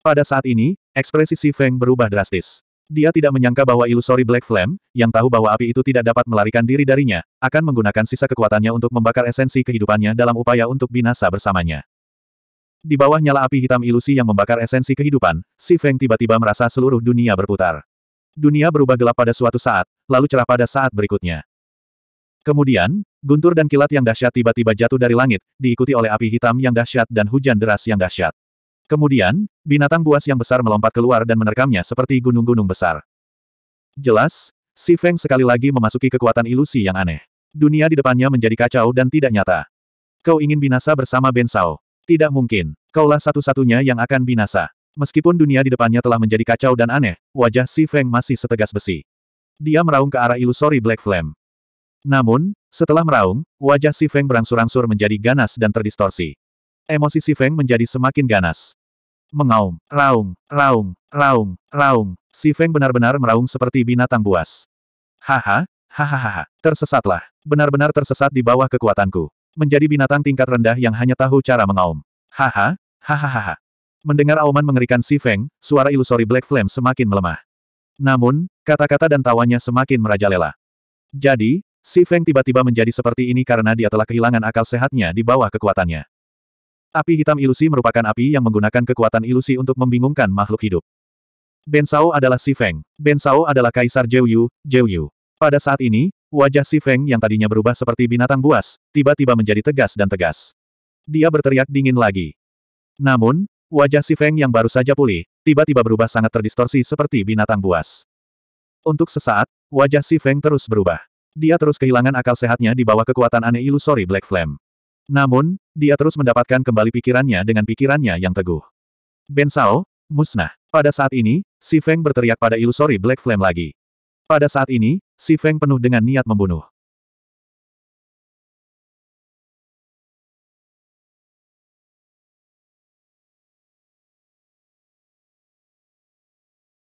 Pada saat ini, ekspresi Si Feng berubah drastis. Dia tidak menyangka bahwa ilusori Black Flame, yang tahu bahwa api itu tidak dapat melarikan diri darinya, akan menggunakan sisa kekuatannya untuk membakar esensi kehidupannya dalam upaya untuk binasa bersamanya. Di bawah nyala api hitam ilusi yang membakar esensi kehidupan, Si Feng tiba-tiba merasa seluruh dunia berputar. Dunia berubah gelap pada suatu saat, lalu cerah pada saat berikutnya. Kemudian, Guntur dan kilat yang dahsyat tiba-tiba jatuh dari langit, diikuti oleh api hitam yang dahsyat dan hujan deras yang dahsyat. Kemudian, binatang buas yang besar melompat keluar dan menerkamnya seperti gunung-gunung besar. Jelas, Si Feng sekali lagi memasuki kekuatan ilusi yang aneh. Dunia di depannya menjadi kacau dan tidak nyata. Kau ingin binasa bersama Ben Sao? Tidak mungkin. Kaulah satu-satunya yang akan binasa. Meskipun dunia di depannya telah menjadi kacau dan aneh, wajah Si Feng masih setegas besi. Dia meraung ke arah ilusori Black Flame. Namun, setelah meraung, wajah Si Feng berangsur-angsur menjadi ganas dan terdistorsi. Emosi Si Feng menjadi semakin ganas. Mengaum, raung, raung, raung, raung. Si Feng benar-benar meraung seperti binatang buas. Haha, hahaha, tersesatlah. Benar-benar tersesat di bawah kekuatanku. Menjadi binatang tingkat rendah yang hanya tahu cara mengaum. Haha, hahaha. Mendengar auman mengerikan Si Feng, suara ilusori Black Flame semakin melemah. Namun, kata-kata dan tawanya semakin merajalela. Jadi, Si Feng tiba-tiba menjadi seperti ini karena dia telah kehilangan akal sehatnya di bawah kekuatannya. Api hitam ilusi merupakan api yang menggunakan kekuatan ilusi untuk membingungkan makhluk hidup. Ben Sao adalah Si Feng. Ben Sao adalah Kaisar Zhou Yu, Zhou Yu. Pada saat ini, wajah Si Feng yang tadinya berubah seperti binatang buas, tiba-tiba menjadi tegas dan tegas. Dia berteriak dingin lagi. Namun, wajah Si Feng yang baru saja pulih, tiba-tiba berubah sangat terdistorsi seperti binatang buas. Untuk sesaat, wajah Si Feng terus berubah. Dia terus kehilangan akal sehatnya di bawah kekuatan aneh ilusori Black Flame. Namun, dia terus mendapatkan kembali pikirannya dengan pikirannya yang teguh. Ben Sao, musnah. Pada saat ini, Si Feng berteriak pada ilusori Black Flame lagi. Pada saat ini, Si Feng penuh dengan niat membunuh.